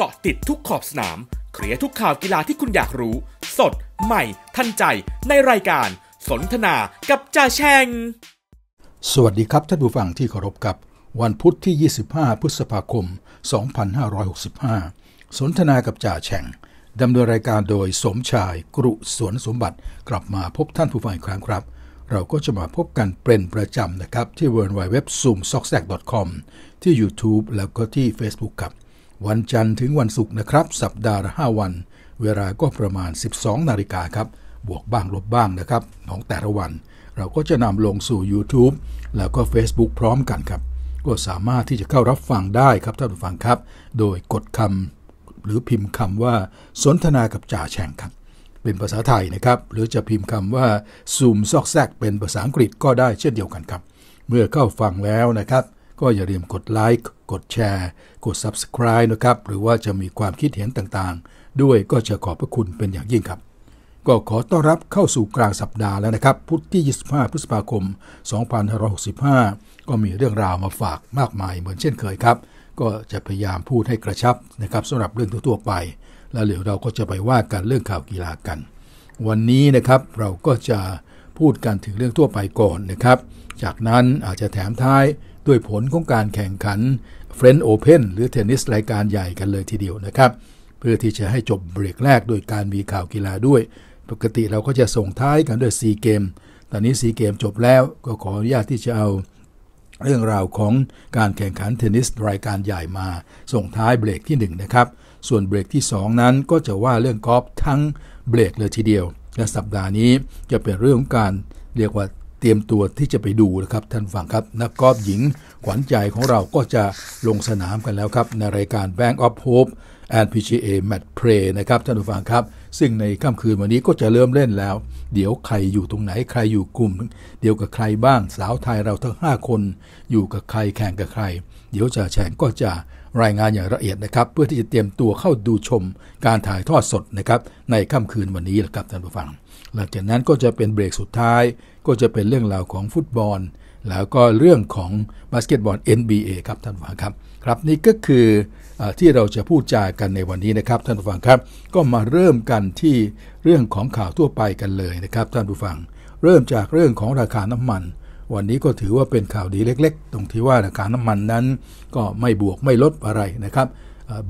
เกาะติดทุกขอบสนาม เคลียร์ทุกข่าวกีฬาที่คุณอยากรู้ สด ใหม่ทันใจ ในรายการสนทนากับจ่าแชง สวัสดีครับท่านผู้ฟังที่เคารพกับ วันพุทธที่ 25 พฤษภาคม 2565 สนทนากับจ่าแชงดำเนินรายการโดยสมชายกรุสวนสมบัติกลับมาพบท่านผู้ฟังอีกครั้งครับ เราก็จะมาพบกันเป็นประจำนะครับ ที่ w w w z o o m s o c k s a c c o m ที่ YouTube แล้วก็ที่ Facebook ครับวันจันทร์ถึงวันศุกร์นะครับ สัปดาห์ละ5วัน เวลาก็ประมาณ 12 นาฬิกาครับ บวกบ้างลบบ้างนะครับ ของแต่ละวัน เราก็จะนำลงสู่ YouTube แล้วก็ Facebook พร้อมกันครับ ก็สามารถที่จะเข้ารับฟังได้ครับท่านผู้ฟังครับ โดยกดคำหรือพิมพ์คำว่าสนทนากับจ่าแฉ่งครับ เป็นภาษาไทยนะครับ หรือจะพิมพ์คำว่าซูมซอกแซกเป็นภาษาอังกฤษก็ได้เช่นเดียวกันครับเมื่อเข้าฟังแล้วนะครับก็อย่าลืมกดไลค์ กดแชร์ กด Subscribe นะครับ หรือว่าจะมีความคิดเห็นต่างๆ ด้วยก็จะขอบพระคุณเป็นอย่างยิ่งครับ ก็ขอต้อนรับเข้าสู่กลางสัปดาห์แล้วนะครับ พุธที่25 พฤษภาคม2565 ก็มีเรื่องราวมาฝากมากมายเหมือนเช่นเคยครับ ก็จะพยายามพูดให้กระชับนะครับสำหรับเรื่องทั่วๆไป แล้วเดี๋ยวเราก็จะไปว่ากันเรื่องข่าวกีฬากัน วันนี้นะครับเราก็จะพูดกันถึงเรื่องทั่วไปก่อนนะครับ จากนั้นอาจจะแถมท้ายด้วยผลของการแข่งขัน f r e n ์โอเพนหรือเทนนิสรายการใหญ่กันเลยทีเดียวนะครับ เพื่อที่จะให้จบเบรกแรกโดยการมีข่าวกีฬาด้วย ปกติเราก็จะส่งท้ายกันด้วยซีเกมตอนนี้ซีเกมจบแล้วก็ขออนุญาตที่จะเอา เรื่องราวของการแข่งขันเทนนิสรายการใหญ่มาส่งท้ายเบรกที่1นะครับส่วนเบรกที่ 2 นั้นก็จะว่าเรื่องกอล์ฟทั้ง เบรกเลยทีเดียวและสัปดาห์นี้จะเป็นเรื่องการเรียกว่าเตรียมตัวที่จะไปดูนะครับ ท่านฟังครับ นักกอล์ฟหญิงขวัญใจของเราก็จะลงสนามกันแล้วครับ ในรายการ Bank of Hope and PGA Match Play นะครับ ท่านผู้ฟังครับ ซึ่งในค่ำคืนวันนี้ก็จะเริ่มเล่นแล้ว เดี๋ยวใครอยู่ตรงไหนใครอยู่กลุ่ม เดียวกับใครบ้างสาวไทยเราทั้ง 5 คน อยู่กับใคร แข่งกับใคร เดี๋ยวจะแฉงก็จะรายงานอย่างละเอียดนะครับเพื่อที่จะเตรียมตัวเข้าดูชมการถ่ายทอดสดนะครับในค่ำคืนวันนี้นะครับท่านผู้ฟังหลังจากนั้นก็จะเป็นเบรกสุดท้าย ก็จะเป็นเรื่องราวของฟุตบอลแล้วก็เรื่องของบาสเกตบอล NBA ครับท่านผู้ฟังครับ ครับนี่ก็คืออที่เราจะพูดจากันในวันนี้นะครับท่านผู้ฟังครับก็มาเริ่มกันที่เรื่องของข่าวทั่วไปกันเลยนะครับ ท่านผู้ฟังเริ่มจากเรื่องของราคาน้ำมัน วันนี้ก็ถือว่าเป็นข่าวดีเล็กๆ ตรงที่ว่าราคาน้ำมันนั้นก็ไม่บวกไม่ลดอะไรนะครับ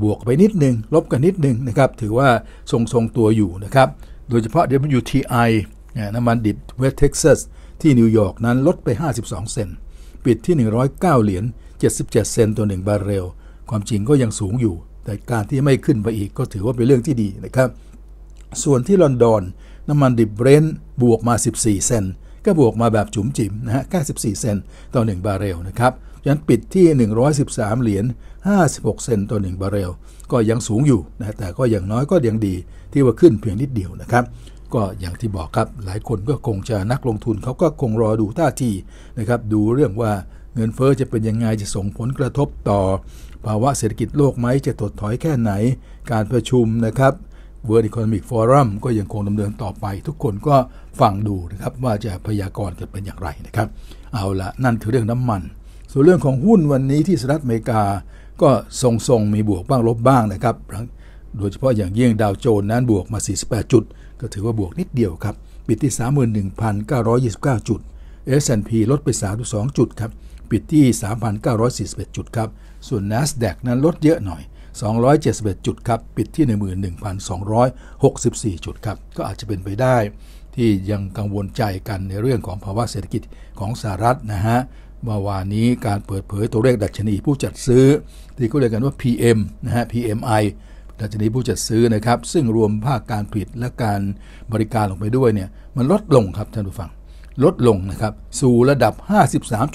บวกไปนิดนึง ลบกันนิดนึงนะครับ ถือว่าทรงทรงตัวอยู่นะครับโดยเฉพาะ WTI น้ำมันดิบเวสเท็กซัสที่นิวยอร์กนั้นลดไป 52 เซนปิดที่ 109 เหรียญ 77 เซนต์ต่อ1บาร์เรล ความจริงก็ยังสูงอยู่ แต่การที่ไม่ขึ้นไปอีกก็ถือว่าเป็นเรื่องที่ดีนะครับ ส่วนที่ลอนดอนน้ำมันดิบเบรนท์บวกมา 14 เซน ก็บวกมาแบบจุ๋มจิ๋มนะฮะ 94 เซนต่อ1บาร์เรลนะครับยังปิดที่ 113 เหรียญ56 เซนต์ต่อ1บาร์เรลก็ยังสูงอยู่นะแต่ก็อย่างน้อยก็ยังดี ที่ว่าขึ้นเพียงนิดเดียวนะครับ ก็อย่างที่บอกครับหลายคนก็คงจะนักลงทุนเขาก็คงรอดูท่าทีนะครับดูเรื่องว่าเงินเฟอ้อจะเป็นยังไงจะส่งผลกระทบต่อ ภาวะเศรษฐกิจโลกไหมจะถดถอยแค่ไหนการประชุมนะครับ World Economic Forum ก็ยังคงดำเนินต่อไป ทุกคนก็ฟังดูนะครับว่าจะพยากรณ์กะเป็นอย่างไรนะครับเอาละนั่นคือเรื่องน้ำมันส่วนเรื่องของหุ้นวันนี้ที่สหรัฐอเมริกาก็ทรงๆมีบวกบ้างลบบ้างนะครับ โดยเฉพาะอย่างยิ่งดาวโจนนั้นบวกมา 48 จุด ก็ถือว่าบวกนิดเดียวครับ ปิดที่ 31,929 จุด S&P ลดไป32จุดครับ ปิดที่ 3,941 จุดครับ ส่วน NASDAQ นั้นลดเยอะหน่อย 271 จุดครับ ปิดที่ 11,264 จุดครับ ก็อาจจะเป็นไปได้ที่ยังกังวลใจกันในเรื่องของภาวะเศรษฐกิจของสหรัฐนะฮะเมื่อวานนี้การเปิดเผยตัวเลขดัชนีผู้จัดซื้อ ที่เขาเรียกกันว่า PM นะฮะ PMI ดัชนีผู้จัดซื้อนะครับ ซึ่งรวมภาคการผลิตและการบริการลงไปด้วยเนี่ยมันลดลงครับ ท่านผู้ฟัง ลดลงนะครับ สู่ระดับ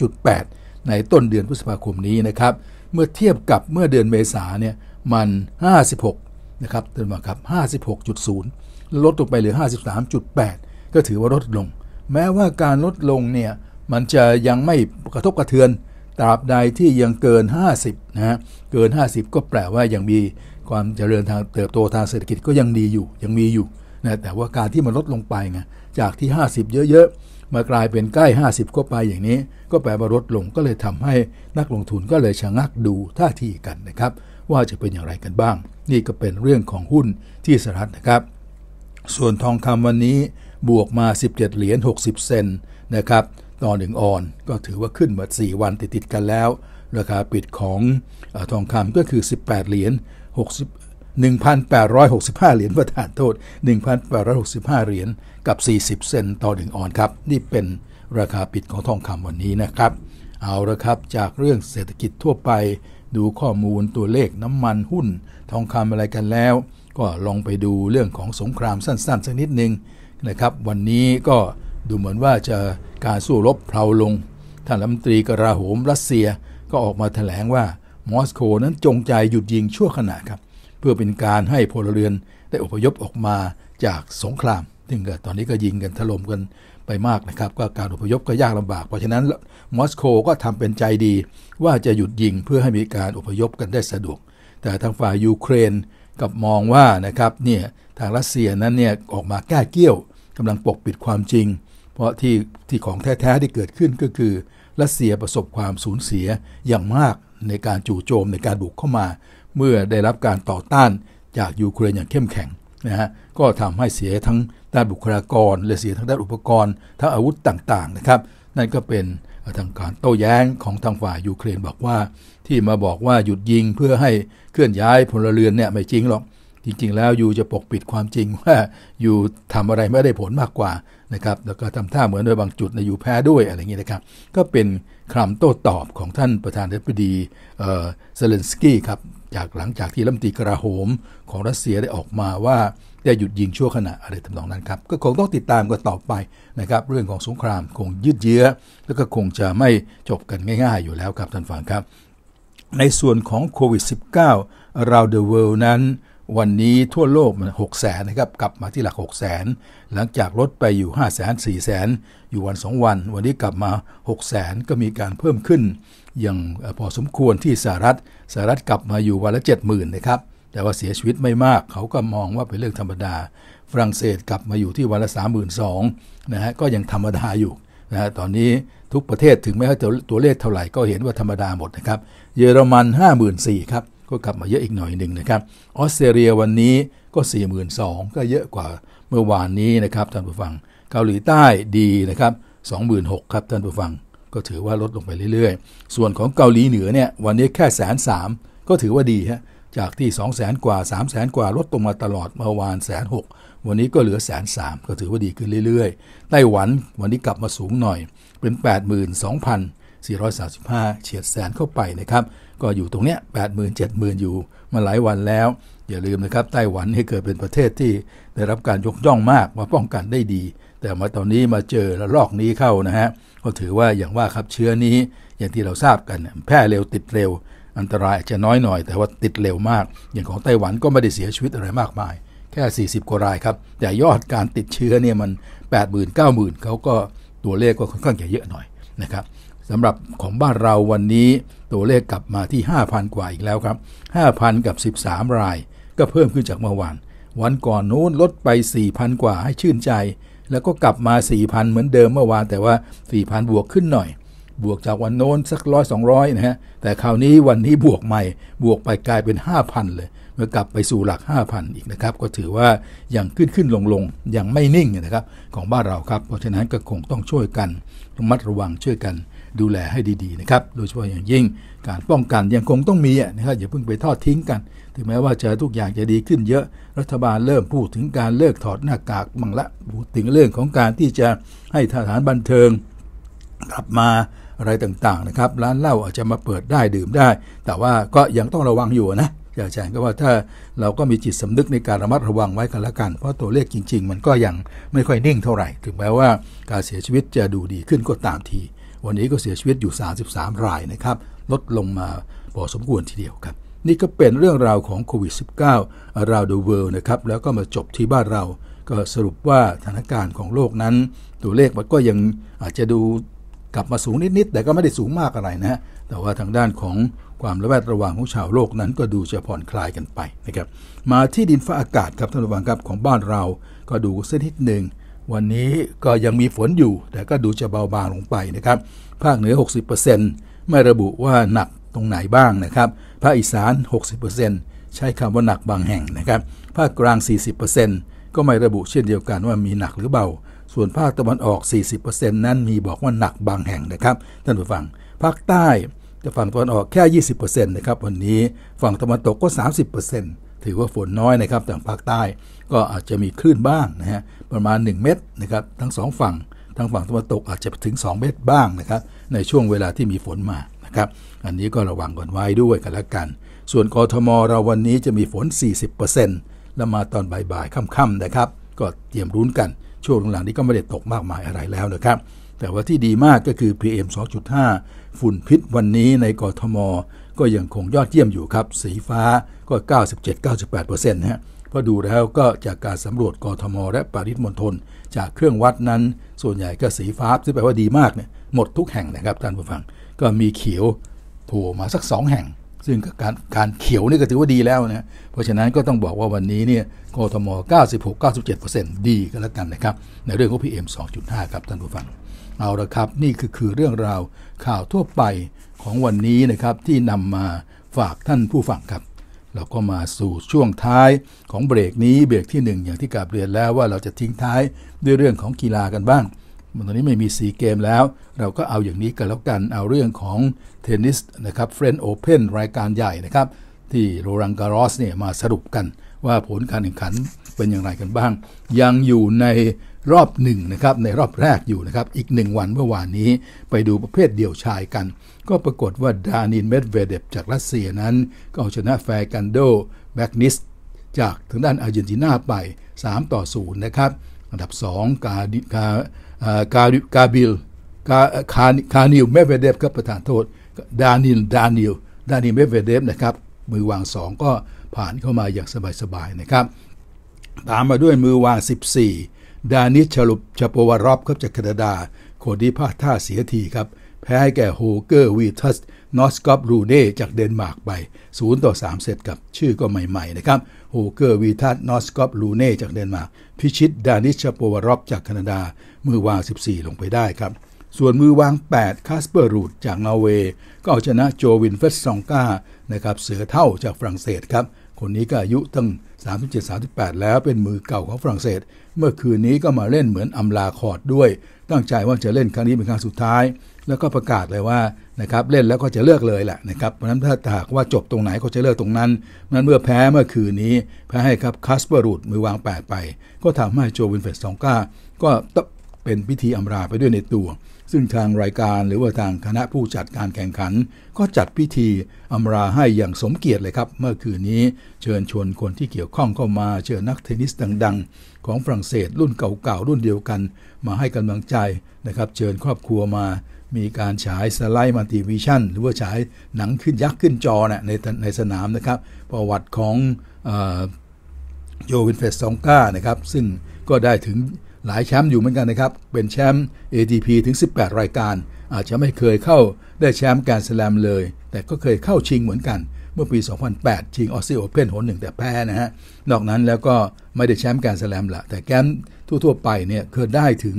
53.8 ในต้นเดือนพฤษภาคมนี้นะครับ เมื่อเทียบกับเมื่อเดือนเมษาเนี่ยมัน 56 นะครับเ่ินมาครับ 56.0 ลดลงไปเหลือ 53.8 ก็ถือว่าลดลง แม้ว่าการลดลงเนี่ยมันจะยังไม่กระทบกระเทือนตราบใดที่ยังเกิน 50นะฮะ เกิน 50 ก็แปลว่ายังมี ความเจริญทางเติบโตทางเศรษฐกิจก็ยังดีอยู่ยังมีอยู่นะแต่ว่าการที่มันลดลงไปไงจากที่ 50 เยอะๆมากลายเป็นใกล้ 50ก็ไปอย่างนี้ ก็แปลว่าลดลงก็เลยทำให้นักลงทุนก็เลยชะงักดูท่าทีกันนะครับ ว่าจะเป็นอย่างไรกันบ้าง นี่ก็เป็นเรื่องของหุ้นที่สหรัฐนะครับ ส่วนทองคำวันนี้บวกมา 17 เหรียญ60 เซนนะครับต่อหนึ่งออน ก็ถือว่าขึ้นมา4 วันติดติดกันแล้ว ราคาปิดของทองคำก็คือ 18 เหรียญ60 1,865เหรียญประทานโทษ 1,865 เหรียญกับ40เซนต์ต่อ1ออนครับ นี่เป็นราคาปิดของทองคำวันนี้นะครับเอาละครับจากเรื่องเศรษฐกิจทั่วไปดูข้อมูลตัวเลขน้ำมันหุ้นทองคำอะไรกันแล้ว ก็ลองไปดูเรื่องของสงครามสั้นๆสักนิดนึงนะครับ วันนี้ก็ดูเหมือนว่าจะการสู้รบเพลาลง ท่านรัฐมนตรีกระโหมรัสเซีย ก็ออกมาถแถลงว่ามอสโกนั้นจงใจหยุดยิงชั่วขณะครับเพื่อเป็นการให้พลเรือนได้อพยพออกมาจากสงคราม ซึ่งตอนนี้ก็ยิงกันถล่มกันไปมากนะครับก็การอพยพก็ยากลำบาก เพราะฉะนั้นมอสโกก็ทำเป็นใจดี ว่าจะหยุดยิงเพื่อให้มีการอพยพกันได้สะดวก แต่ทางฝ่ายยูเครนกับมองว่านะครับเนี่ยทางรัสเซียนั้นเนี่ยออกมาแก้เกี้ยว กำลังปกปิดความจริงเพราะที่ที่ของแท้ ๆ ที่เกิดขึ้นก็คือรัสเซียประสบความสูญเสียอย่างมากในการจู่โจมในการบุกเข้ามา เมื่อได้รับการต่อต้านจากยูเครนอย่างเข้มแข็งนะฮะก็ทำให้เสียทั้งด้านบุคลากร และเสียทั้งด้านอุปกรณ์ทั้งอาวุธต่างๆ นะครับ นั่นก็เป็นทางการโต้แย้งของทางฝ่ายยูเครนบอกว่าที่มาบอกว่าหยุดยิงเพื่อให้เคลื่อนย้ายพลเรือนเนี่ยไม่จริงหรอกจริงๆ แล้วยูจะปกปิดความจริงว่ายูทำอะไรไม่ได้ผลมากกว่านะครับแล้วก็ทำท่าเหมือนโดยบางจุดในอยู่แพ้ด้วยอะไรอย่างนี้นะครับก็เป็นคำโต้ตอบของท่านประธานาธิบดีเซเลนสกี้ครับจากหลังจากที่รัฐมนตรีกระโหม ของรัสเซียได้ออกมาว่าได้หยุดยิงชั่วขณะอะไรทำนองนั้นครับ ก็คงต้องติดตามกันต่อไปนะครับ เรื่องของสงครามคงยืดเยื้อแล้วก็คงจะไม่จบกันง่ายๆอยู่แล้วครับ ท่านฟังครับในส่วนของโควิด -19 ราวเดอะเวิลด์นั้นวันนี้ทั่วโลกมันหกแสนนะครับกลับมาที่หลักหกแสนหลังจากลดไปอยู่ห้าแสนสี่แสนอยู่วันสองวันวันนี้กลับมาหกแสนก็มีการเพิ่มขึ้นอย่าง พอสมควรที่สหรัฐสหรัฐกลับมาอยู่วันละเจ็ดหมื่นนะครับแต่ว่าเสียชีวิตไม่มากเขาก็มองว่าเป็นเรื่องธรรมดา ฝรั่งเศสกลับมาอยู่ที่วันละสามหมื่นสองนะฮะก็ยังธรรมดาอยู่นะฮะตอนนี้ทุกประเทศถึงแม้ว่าตัวเลขเท่าไหร่ก็เห็นว่าธรรมดาหมดนะครับ เยอรมันหห้ามื่นสี่ครับก็กลับมาเยอะอีกหน่อยหนึ่งนะครับออสเตรเลียวันนี้ก็ 42,000ก็เยอะกว่าเมื่อวานนี้นะครับท่านผู้ฟังเกาหลีใต้ดีนะครับ26,000ครับท่านผู้ฟังก็ถือว่าลดลงไปเรื่อยๆส่วนของเกาหลีเหนือเนี่ยวันนี้แค่แสนสามก็ถือว่าดีฮะจากที่2 0 0แสนกว่า3 0 0แสนกว่าลดลงมาตลอดเมื่อวานแสนหกวันนี้ก็เหลือแสนสามก็ถือว่าดีขึ้นเรื่อยๆไต้หวันวันนี้กลับมาสูงหน่อย เป็น 82,000 435เฉียดแสนเข้าไปนะครับ ก็อยู่ตรงเนี้ย8 0 0 0 0 7 0,000 อยู่มาหลายวันแล้ว อย่าลืมนะครับไต้หวันให้เกิดเป็นประเทศที่ได้รับการยกย่องมากมาป้องกันได้ดี แต่มาตอนนี้มาเจอระลอกนี้เข้านะฮะ ก็ถือว่าอย่างว่าครับเชื้อนี้อย่างที่เราทราบกันแพร่เร็วติดเร็วอันตรายจะน้อยหน่อยแต่ว่าติดเร็วมาก อย่างของไต้หวันก็ไม่ได้เสียชีวิตอะไรมากมาย แค่ 40กว่ารายครับแต่ยอดการติดเชื้อเนี่ยมัน8 0 0 0 0 9 0 0 0 0เขาก็ตัวเลขก็ค่อนข้างจะเยอะหน่อยนะครับสำหรับของบ้านเราวันนี้ตัวเลขกลับมาที่5,000กว่าอีกแล้วครับ5,000กับ13 ราย ก็เพิ่มขึ้นจากเมื่อวาน วันก่อนนู้นลดไป4,000กว่าให้ชื่นใจ แล้วก็กลับมา4,000เหมือนเดิมเมื่อวานแต่ว่า4,000บวกขึ้นหน่อย บวกจากวันโน้นสักร้อยสองร้อยนะฮะแต่คราวนี้วันนี้บวกใหม่บวกไปกลายเป็น5,000เลยเมื่อกลับไปสู่หลัก5,000อีกนะครับ ก็ถือว่ายังขึ้นขึ้นลงลงยังไม่นิ่งนะครับ ของบ้านเราครับ เพราะฉะนั้นก็คงต้องช่วยกันระมัดระวังช่วยกันดูแลให้ดีๆนะครับ โดยเฉพาะอย่างยิ่งการป้องกันยังคงต้องมีนะครับอย่าเพิ่งไปทอดทิ้งกัน ถึงแม้ ว่าจะทุกอย่างจะดีขึ้นเยอะ รัฐบาล เริ่มพูดถึงการเลิกถอดหน้ากากบังละพูดถึงเรื่องของการที่จะให้สถานบันเทิง กลับมาอะไรต่างๆ นะครับ ร้านเหล้าอาจจะมาเปิดได้ดื่มได้ แต่ว่าก็ยังต้องระวังอยู่นะอาจารย์ก็ว่าถ้าเราก็มีจิตสำนึกในการระมัดระวังไว้กันละกัน เพราะตัวเลขจริง ๆ มันก็ยังไม่ค่อยนิ่งเท่าไหร่ ถึงแม้ว่าการเสียชีวิตจะดูดีขึ้นก็ตามทีวันนี้ก็เสียชีวิตอยู่ 33 รายนะครับ ลดลงมาพอสมควรทีเดียวครับ นี่ก็เป็นเรื่องราวของโควิด -19 ราวเดอะเวิลด์นะครับ แล้วก็มาจบที่บ้านเรา ก็สรุปว่าสถานการณ์ของโลกนั้นตัวเลขมันก็ยังอาจจะดูกลับมาสูงนิด ๆ แต่ก็ไม่ได้สูงมากอะไรนะ แต่ว่าทางด้านของความระแวดระวังของชาวโลกนั้นก็ดูจะผ่อนคลายกันไปนะครับ มาที่ดินฟ้าอากาศครับท่านผู้ฟังครับของบ้านเรา ก็ดูเส้นนิดหนึ่งวันนี้ก็ยังมีฝนอยู่ แต่ก็ดูจะเบาบางลงไปนะครับภาคเหนือ 60%ไม่ระบุว่าหนักตรงไหนบ้างนะครับภาคอีสาน 60%ใช้คำว่าหนักบางแห่งนะครับภาคกลาง 40%ก็ไม่ระบุเช่นเดียวกันว่ามีหนักหรือเบา ส่วนภาคตะวันออก 40%นั้นมีบอกว่าหนักบางแห่งนะครับท่านผู้ฟังภาคใต้จะฝั่งตะวันออกแค่ 20%นะครับวันนี้ฝั่งตะวันตกก็ 30%ถือว่าฝนน้อยนะครับทางภาคใต้ก็อาจจะมีคลื่นบ้างนะฮะประมาณ 1 เมตรนะครับทั้ง2ฝั่งทั้งฝั่งตะวันตกอาจจะถึง 2 เมตรบ้างนะครับในช่วงเวลาที่มีฝนมานะครับอันนี้ก็ระวังกันไว้ด้วยกันละกัน ส่วนกทมเราวันนี้จะมีฝน 40%แล้วมาตอนบ่ายๆค่ำๆนะครับก็เตรียมรุ้นกันช่วงหลังนี้ก็ไม่ได้ตกมากมายอะไรแล้วนะครับแต่ว่าที่ดีมากก็คือ PM 2.5 ฝุ่นพิษวันนี้ ในกทมก็ยังคงยอดเยี่ยมอยู่ครับสีฟ้าก็ 97-98%เปรนะฮะพอดูแล้วก็จากการสำรวจกรทมและปริมณฑลจากเครื่องวัดนั้น ส่วนใหญ่ก็สีฟ้าซึ่งแปลว่าดีมากเนี่ยหมดทุกแห่งนะครับ ท่านผู้ฟังก็มีเขียวโผล่มาสัก 2 แห่ง ซึ่งการการเขียวนี่ก็ถือว่าดีแล้วนะเพราะฉะนั้นก็ต้องบอกว่าวันนี้เนี่ยกรทม 96-97%ดีก็แล้วกันนะครับในเรื่องของพีเอ็ม2.5 ครับท่านผู้ฟังเอาละครับนี่คือคือเรื่องราวข่าวทั่วไปของวันนี้นะครับ ที่นำมาฝากท่านผู้ฟังครับ เราก็มาสู่ช่วงท้ายของเบรกนี้ เบรกที่ 1 อย่างที่กาบเรียนแล้วว่าเราจะทิ้งท้ายด้วยเรื่องของกีฬากันบ้างตอนนี้ไม่มีสีเกมแล้ว เราก็เอาอย่างนี้กันแล้วกันเอาเรื่องของเทนนิสนะครับเฟรนด์โอเพนรายการใหญ่นะครับ ที่โรลังการอสเนี่ยมาสรุปกันว่าผลการแข่งขันเป็นอย่างไรกันบ้าง ยังอยู่ในรอบหนึ่งนะครับในรอบแรกอยู่นะครับอีกหนึ่งวันเมื่อวานนี้ไปดูประเภทเดี่ยวชายกันก็ปรากฏว่าดานินเมดเวเดฟจากรัสเซียนั้น ก็เอาชนะแฟกันโดแบกนิสจากทางด้านอาร์เจนตินาไป 3 ต่อ 0 นะครับ อันดับ 2 กาดิคาคากาบิลคาคาคานิวเมดเวเดฟครับประธานโทษดานินดานิวดานินเมดเวเดฟนะครับ มือวาง 2 ก็ผ่านเข้ามาอย่างสบายๆนะครับ ตามมาด้วยมือวาง 14 ดานิชชลุปชโปวารอบครับจากแคนาดาคนที่พลาดท่าเสียทีครับแพ้ให้แก่โฮเกอร์วีทัสนอสกอปรูเน่จากเดนมาร์กไป0ต่อ3เซตกับชื่อก็ใหม่ๆนะครับโฮเกอร์วีทัสนอสกอปรูเน่จากเดนมาร์กพิชิตดานิชโปวารอบจากแคนาดา มือวาง 14 ลงไปได้ครับ ส่วนมือวาง 8 คาสเปอร์รูดจากนอร์เวย์ก็เอาชนะโจวินเฟสซองกานะครับเสือเท่าจากฝรั่งเศสครับคนนี้ก็อายุตั้ง 37-38 แล้วเป็นมือเก่าของฝรั่งเศส เมื่อคืนนี้ก็มาเล่นเหมือนอำลาคอร์ดด้วย ตั้งใจว่าจะเล่นครั้งนี้เป็นครั้งสุดท้ายแล้วก็ประกาศเลยว่านะครับเล่นแล้วก็จะเลิกเลยแหละนะครับเพราะนั้นถ้าหากว่าจบตรงไหนก็จะเลิกตรงนั้นนั้น เมื่อแพ้เมื่อคืนนี้ แพ้ให้ครับคาสเปอร์รูดมือวางแปดไป ก็ทำให้โจวินเฟสสองก้าก็เป็นพิธีอำราไปด้วยในตัว ซึ่งทางรายการหรือว่าทางคณะผู้จัดการแข่งขัน ก็จัดพิธีอำราให้อย่างสมเกียรติเลยครับเมื่อคืนนี้ เชิญชวนคนที่เกี่ยวข้องเข้ามาเชิญนักเทนนิสดังๆ ของฝรั่งเศสรุ่นเก่าๆรุ่นเดียวกัน มาให้กำลังใจนะครับ เชิญครอบครัวมามีการฉายสไลด์มัลติวิชั่น หรือว่าฉายหนังขึ้นยักษ์ขึ้นจอนะ่ในในสนามนะครับประวัติของโยวินเฟสซองก้านะครับซึ่งก็ได้ถึงหลายแชมป์อยู่เหมือนกันนะครับเป็นแชมป์ ATP ถึง 18 รายการ อาจจะไม่เคยเข้าได้แชมป์การสแลมเลย แต่ก็เคยเข้าชิงเหมือนกัน เมื่อปี 2008 ชิงออสซี่โอเพ่นหนหนึ่งแต่แพ้นะฮะนอกนั้นแล้วก็ไม่ได้แชมป์การสแลมละแต่แกมทั่วๆไปเนี่ยเคยได้ถึง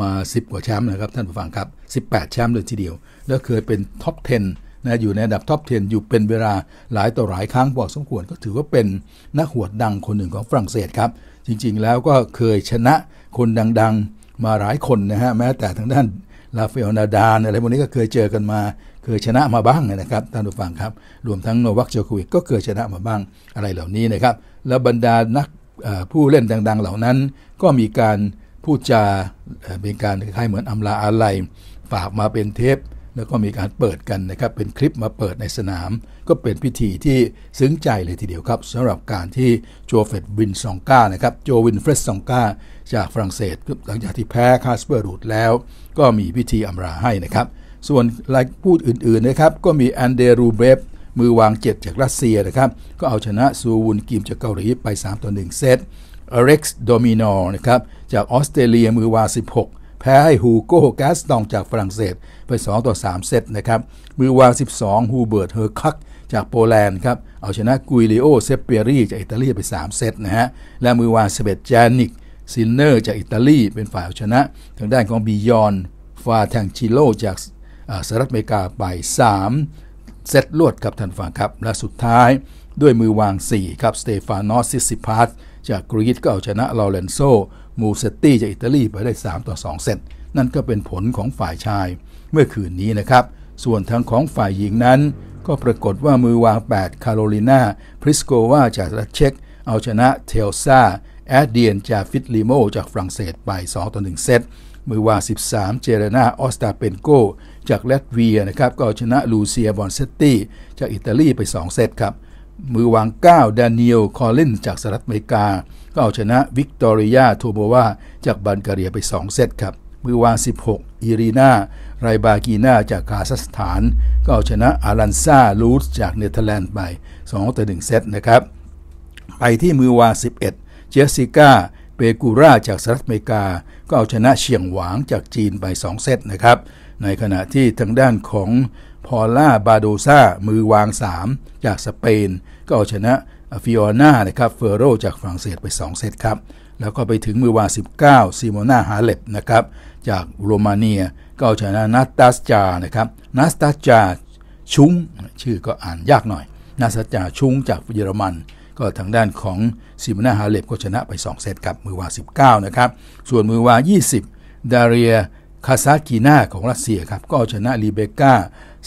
มา10กว่าแชมป์นะครับท่านผู้ฟังครับ18แชมป์เลยทีเดียว แล้วเคยเป็นท็อป 10 นะอยู่ในอันดับท็อป 10 อยู่เป็นเวลาหลายต่อหลายครั้งพอสมควร ก็ถือว่าเป็นนักหวดดังคนหนึ่งของฝรั่งเศสครับจริงๆแล้วก็เคยชนะคนดัง ๆมาหลายคนนะฮะ แม้แต่ทางด้านลาฟเอลนาดานอะไรพวกนี้ก็เคยเจอกันมาเคยชนะมาบ้างนะครับท่านผู้ฟังครับรวมทั้งโนวัคเจอควิกก็เคยชนะมาบ้างอะไรเหล่านี้นะครับแล้วบรรดานักผู้เล่นดัง ๆ เหล่านั้น ก็มีการพูดจาเป็นการคล้ายเหมือนอำลาอะไรฝากมาเป็นเทปแล้วก็มีการเปิดกันนะครับ เป็นคลิปมาเปิดในสนาม ก็เป็นพิธีที่ซึ้งใจเลยทีเดียวครับสำหรับการที่โจเฟตวินซองกานะครับโจวินเฟรสซองกาจากฝรั่งเศสหลังจากที่แพ้คาสเปอร์รูดแล้ว ก็มีพิธีอำราให้นะครับ ส่วนรายพูดอื่นๆ นะครับ ก็มีแอนเดรูเบฟมือวางเจ็ดจากรัสเซียนะครับ ก็เอาชนะซูวุนกิมจากเกาหลีไป 3ต่อ1เซตอเร็กซ์โดมิโนนะครับจากออสเตรเลียมือวาง16แพ้ให้ฮูโก้แกสตองจากฝรั่งเศสไป 2 ต่อ 3 เซตนะครับ มือวาง 12ฮูเบิร์ต เฮอร์คักจากโปแลนด์ครับ เอาชนะกุยเลโอ เซเปียรีจากอิตาลี ไป 3 เซตนะฮะ และมือวางสเบตจานิก ซินเนอร์ จากอิตาลี เป็นฝ่ายเอาชนะ ทางด้านของบิยอน ฟาแทงชิโลจากสหรัฐอเมริกา ไป 3 เซตลวดครับท่านฟังครับ และสุดท้ายด้วยมือวาง4ครับสเตฟานอสซิสิพาสจากกรีซก็เอาชนะลอเรนโซมูเซตตี้จากอิตาลีไปได้ 3 ต่อ 2 เซต นั่นก็เป็นผลของฝ่ายชาย เมื่อคืนนี้นะครับ ส่วนทางของฝ่ายหญิงนั้น ก็ปรากฏว่ามือวาง8คาโรลินาพริสโกวาจากรัสเช็กเอาชนะเทลซาแอดเดียน จากฟิตลิโมจากฝรั่งเศสไป 2 ต่อ 1เซต มือวาง 13 เจเรนาออสตาเปนโกจากเลตเวีย นะครับ ก็เอาชนะลูเซียบอนเซตตี้จากอิตาลีไป 2 เซตครับ มือวาง 9ดานิเอลคอลลินจากสหรัฐอเมริกาก็เอาชนะวิกตอริยทโทโบวาจากบันการียไป 2 เซตครับ มือวาง 16อีรีนาไรบากีนาจากคาซัคสถานก็เอาชนะอารันซาลูสจากเนเธอร์แลนด์ไป2ต่อ1เซตนะครับ ไปที่มือวาง 11 เจสสิก้าเปกูราจากสหรัฐอเมริกา ก็เอาชนะเชียงหวางจากจีนไป 2เซตนะครับ ในขณะที่ทางด้านของพอล่าบาโดซามือวาง 3 จากสเปน ก็เอาชนะฟิโอนานะครับเฟอร์โรจากฝรั่งเศสไป 2เซตครับ แล้วก็ไปถึงมือวาง19ซิโมนา ฮาเลปนะครับ จากโรมาเนีย ก็เอาชนะนัสตาจานะครับนัสตาจาชุ้ง ชื่อก็อ่านยากหน่อยนัสตาจาชุ้ง จากเยอรมัน ก็ทางด้านของซิโมนา ฮาเลป ก็ชนะไป 2เซตครับ มือวาง19 นะครับ ส่วนมือวา 20 ดาเรียคาซากีนาของรัสเซียครับ ก็ชนะลีเบกา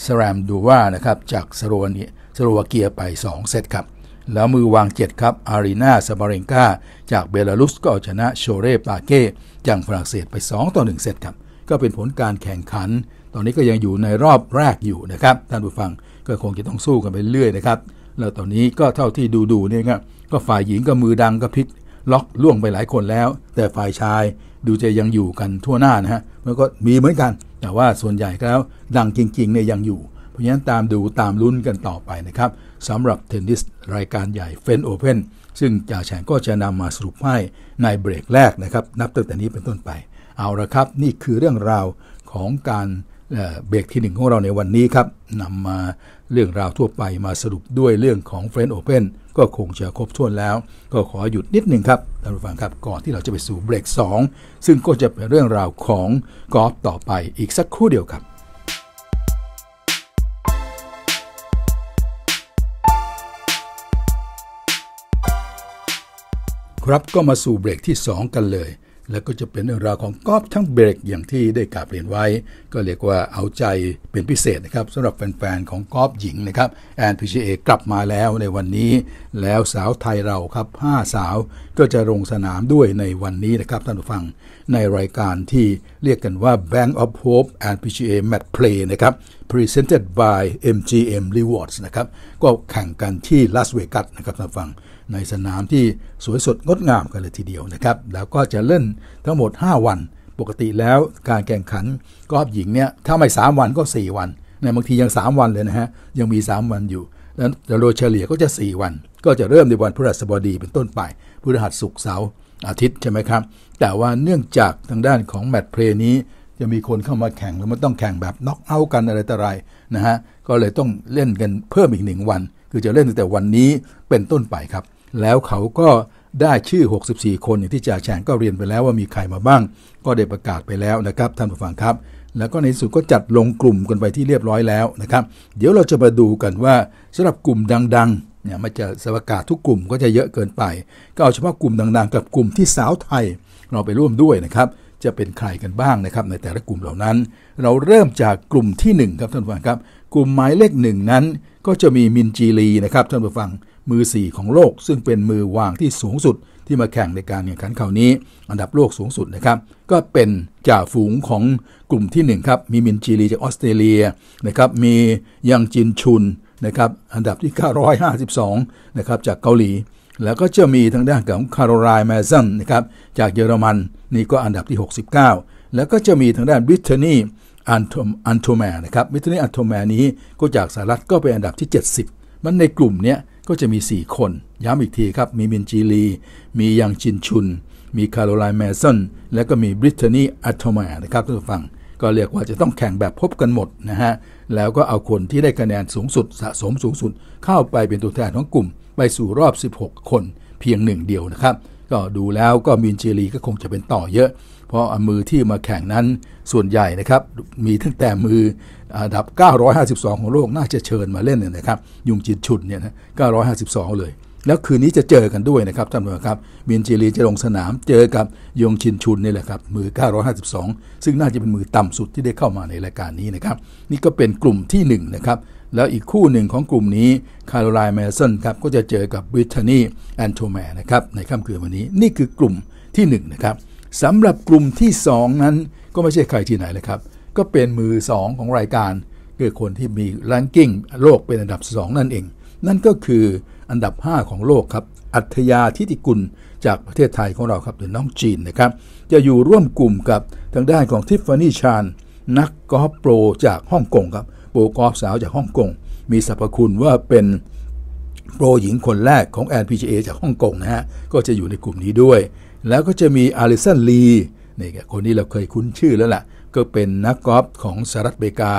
สแรมดูวานะครับ จากสโลวาเกียไป2เซตครับแล้วมือวางเจ็ดครับ อารีนาสบาเรงกาจากเบลารุสก็เอาชนะโชเรปาเก้จากฝรั่งเศสไป 2 ต่อ 1เซตครับ ก็เป็นผลการแข่งขัน ตอนนี้ก็ยังอยู่ในรอบแรกอยู่นะครับ ท่านผู้ฟังก็คงจะต้องสู้กันไปเรื่อยนะครับ แล้วตอนนี้ก็เท่าที่ดูดูเนี่ยก็ฝ่ายหญิงก็มือดังก็พลิกล็อกล่วงไปหลายคนแล้ว แต่ฝ่ายชายดูจะยังอยู่กันทั่วหน้านะฮะมันก็มีเหมือนกัน แต่ว่าส่วนใหญ่แล้วดังจริงๆเนี่ยยังอยู่เพราะฉะนั้นตามดูตามลุ้นกันต่อไปนะครับสำหรับเทนนิสรายการใหญ่เฟนโอเพนซึ่งจ่าแฉงก็จะนำมาสรุปให้ ในเบรกแรกนะครับ นับตั้งแต่นี้เป็นต้นไปเอาละครับนี่คือเรื่องราวของการเบรกที่หนึ่งของเราในวันนี้ครับนำมาเรื่องราวทั่วไปมาสรุปด้วยเรื่องของ f r รน d Open ก็คงจะครบถ้วนแล้ว ก็ขอหยุดนิดหนึ่งครับท่านผู้ฟังครับ ก่อนที่เราจะไปสู่เบรก2ซึ่งก็จะเป็นเรื่องราวของกอล์ฟต่อไปอีกสักครู่เดียวครับครับ ก็มาสู่เบรกที่ 2 กันเลย แล้วก็จะเป็นเรื่องราวของกอล์ฟทั้งเบรกอย่างที่ได้กาวเรียนไว้ ก็เรียกว่าเอาใจเป็นพิเศษนะครับสำหรับแฟน ๆ ของกอล์ฟหญิงนะครับแอนพีชีเอกลับมาแล้วในวันนี้ แล้วสาวไทยเราครับ 5 สาวก็จะลงสนามด้วยในวันนี้นะครับท่านผู้ฟังในรายการที่เรียกกันว่า Bank of Hope and PGA Match Play นะครับ Presented by MGM Rewards นะครับก็แข่งกันที่ลาสเวกัสนะครับท่านผู้ฟังในสนามที่สวยสดงดงามกันเลยทีเดียวนะครับ แล้วก็จะเล่นทั้งหมด 5 วันปกติแล้วการแข่งขันกอล์ฟหญิงเนี่ย ถ้าไม่ 3 วันก็ 4 วัน ในบางทียัง 3 วันเลยนะฮะ ยังมี 3 วันอยู่แล้วโดยเฉลี่ยก็จะ 4 วัน ก็จะเริ่มในวันพฤหัสบดีเป็นต้นไปพฤหัสศุกร์เสาร์อาทิตย์ใช่ไหมครับ แต่ว่าเนื่องจากทางด้านของแมตช์เพลย์นี้จะมีคนเข้ามาแข่งแล้วมันต้องแข่งแบบน็อกเอา์กันอะไรต่ออะไรนะฮะก็เลยต้องเล่นกันเพิ่มอีกหนึ่งวัน คือจะเล่นตั้งแต่วันนี้เป็นต้นไปครับแล้วเขาก็ได้ชื่อ 64 คนอย่างที่จ่าแฉงก็เรียนไปแล้วว่ามีใครมาบ้าง ก็ได้ประกาศไปแล้วนะครับท่านผู้ฟังครับ แล้วก็ในสุดก็จัดลงกลุ่มกันไปที่เรียบร้อยแล้วนะครับ เดี๋ยวเราจะมาดูกันว่าสำหรับกลุ่มดังๆเนี่ยมันจะสประกาศทุกกลุ่มก็จะเยอะเกินไป ก็เอาเฉพาะกลุ่มดังๆกับกลุ่มที่สาวไทย เราไปร่วมด้วยนะครับ จะเป็นใครกันบ้างนะครับในแต่ละกลุ่มเหล่านั้น เราเริ่มจากกลุ่มที่ 1 ครับท่านผู้ฟังครับ กลุ่มหมายเลขหนึ่งนั้น ก็จะมีมินจีรีนะครับท่านผู้ฟังมือ 4 ของโลกซึ่งเป็นมือวางที่สูงสุดที่มาแข่งในการแข่งขันคราวนี้ อันดับโลกสูงสุดนะครับก็เป็นจ่าฝูงของกลุ่มที่ 1 ครับ มีมินจีรีจากออสเตรเลียนะครับมียังจินชุนนะครับอันดับที่ 952นะครับจากเกาหลี แล้วก็จะมีทางด้านของคาร์โรไลแมซันนะครับจากเยอรมัน นี่ก็อันดับที่ 69 แล้วก็จะมีทางด้านบริเทนีอันโทแมนะครับบริเทนีอันโทแมนี้ก็จากสหรัฐก็เป็นอันดับที่ 70 มันในกลุ่มเนี้ยก็จะมี 4 คนย้ำอีกทีครับ มีมินจีลี มียังจินชุน มีคาร์โรไลน์แมสซันและก็มีบริทเทนีอัตโทมานะครับท่านผู้ฟัง ก็เรียกว่าจะต้องแข่งแบบพบกันหมดนะฮะแล้วก็เอาคนที่ได้คะแนนสูงสุดสะสมสูงสุด เข้าไปเป็นตัวแทนของกลุ่ม ไปสู่รอบ 16 คนเพียงหนึ่งเดียวนะครับ ก็ดูแล้วก็มินจีลีก็คงจะเป็นต่อเยอะ เพราะมือที่มาแข่งนั้นส่วนใหญ่นะครับมีตั้งแต่มืออันดับ 952 ของโลกน่าจะเชิญมาเล่นเนี่ยนะครับยุงจินชุนเนี่ยนะ952 เลย แล้วคืนนี้จะเจอกันด้วยนะครับท่านผู้ชมครับมินจีรีจะลงสนามเจอกับยงชินชุนนี่แหละครับ มือ 952 ซึ่งน่าจะเป็นมือต่ำสุดที่ได้เข้ามาในรายการนี้นะครับ นี่ก็เป็นกลุ่มที่1นนะครับ แล้วอีกคู่หนึ่งของกลุ่มนี้ คาร์ไลน์แมสซนครับ ก็จะเจอกับบริทานีแอนโทแมนะครับในค่ำคืนวันนี้ นี่คือกลุ่มที่1นนะครับสำหรับกลุ่มที่ 2 นั้นก็ไม่ใช่ใครที่ไหนเลยครับก็เป็นมือ 2 ของรายการ คือคนที่มีแรงกิ้งโลกเป็นอันดับ 2 นั่นเอง นั่นก็คืออันดับ 5 ของโลกครับ อัธยาทิติกุลจากประเทศไทยของเราครับหรือน้องจีนนะครับจะอยู่ร่วมกลุ่มกับทางด้านของทิฟฟานี่ชานนักกอล์ฟโปรจากฮ่องกงครับ โปรกอล์ฟสาวจากฮ่องกงมีสรรพคุณว่าเป็นโปรหญิงคนแรกของ LPGA จากฮ่องกงนะฮะก็จะอยู่ในกลุ่มนี้ด้วย แล้วก็จะมีอาริสันลีนี่คนนี้เราเคยคุ้นชื่อแล้วล่ะก็เป็นนักกอล์ฟของสหรัฐอเมริกา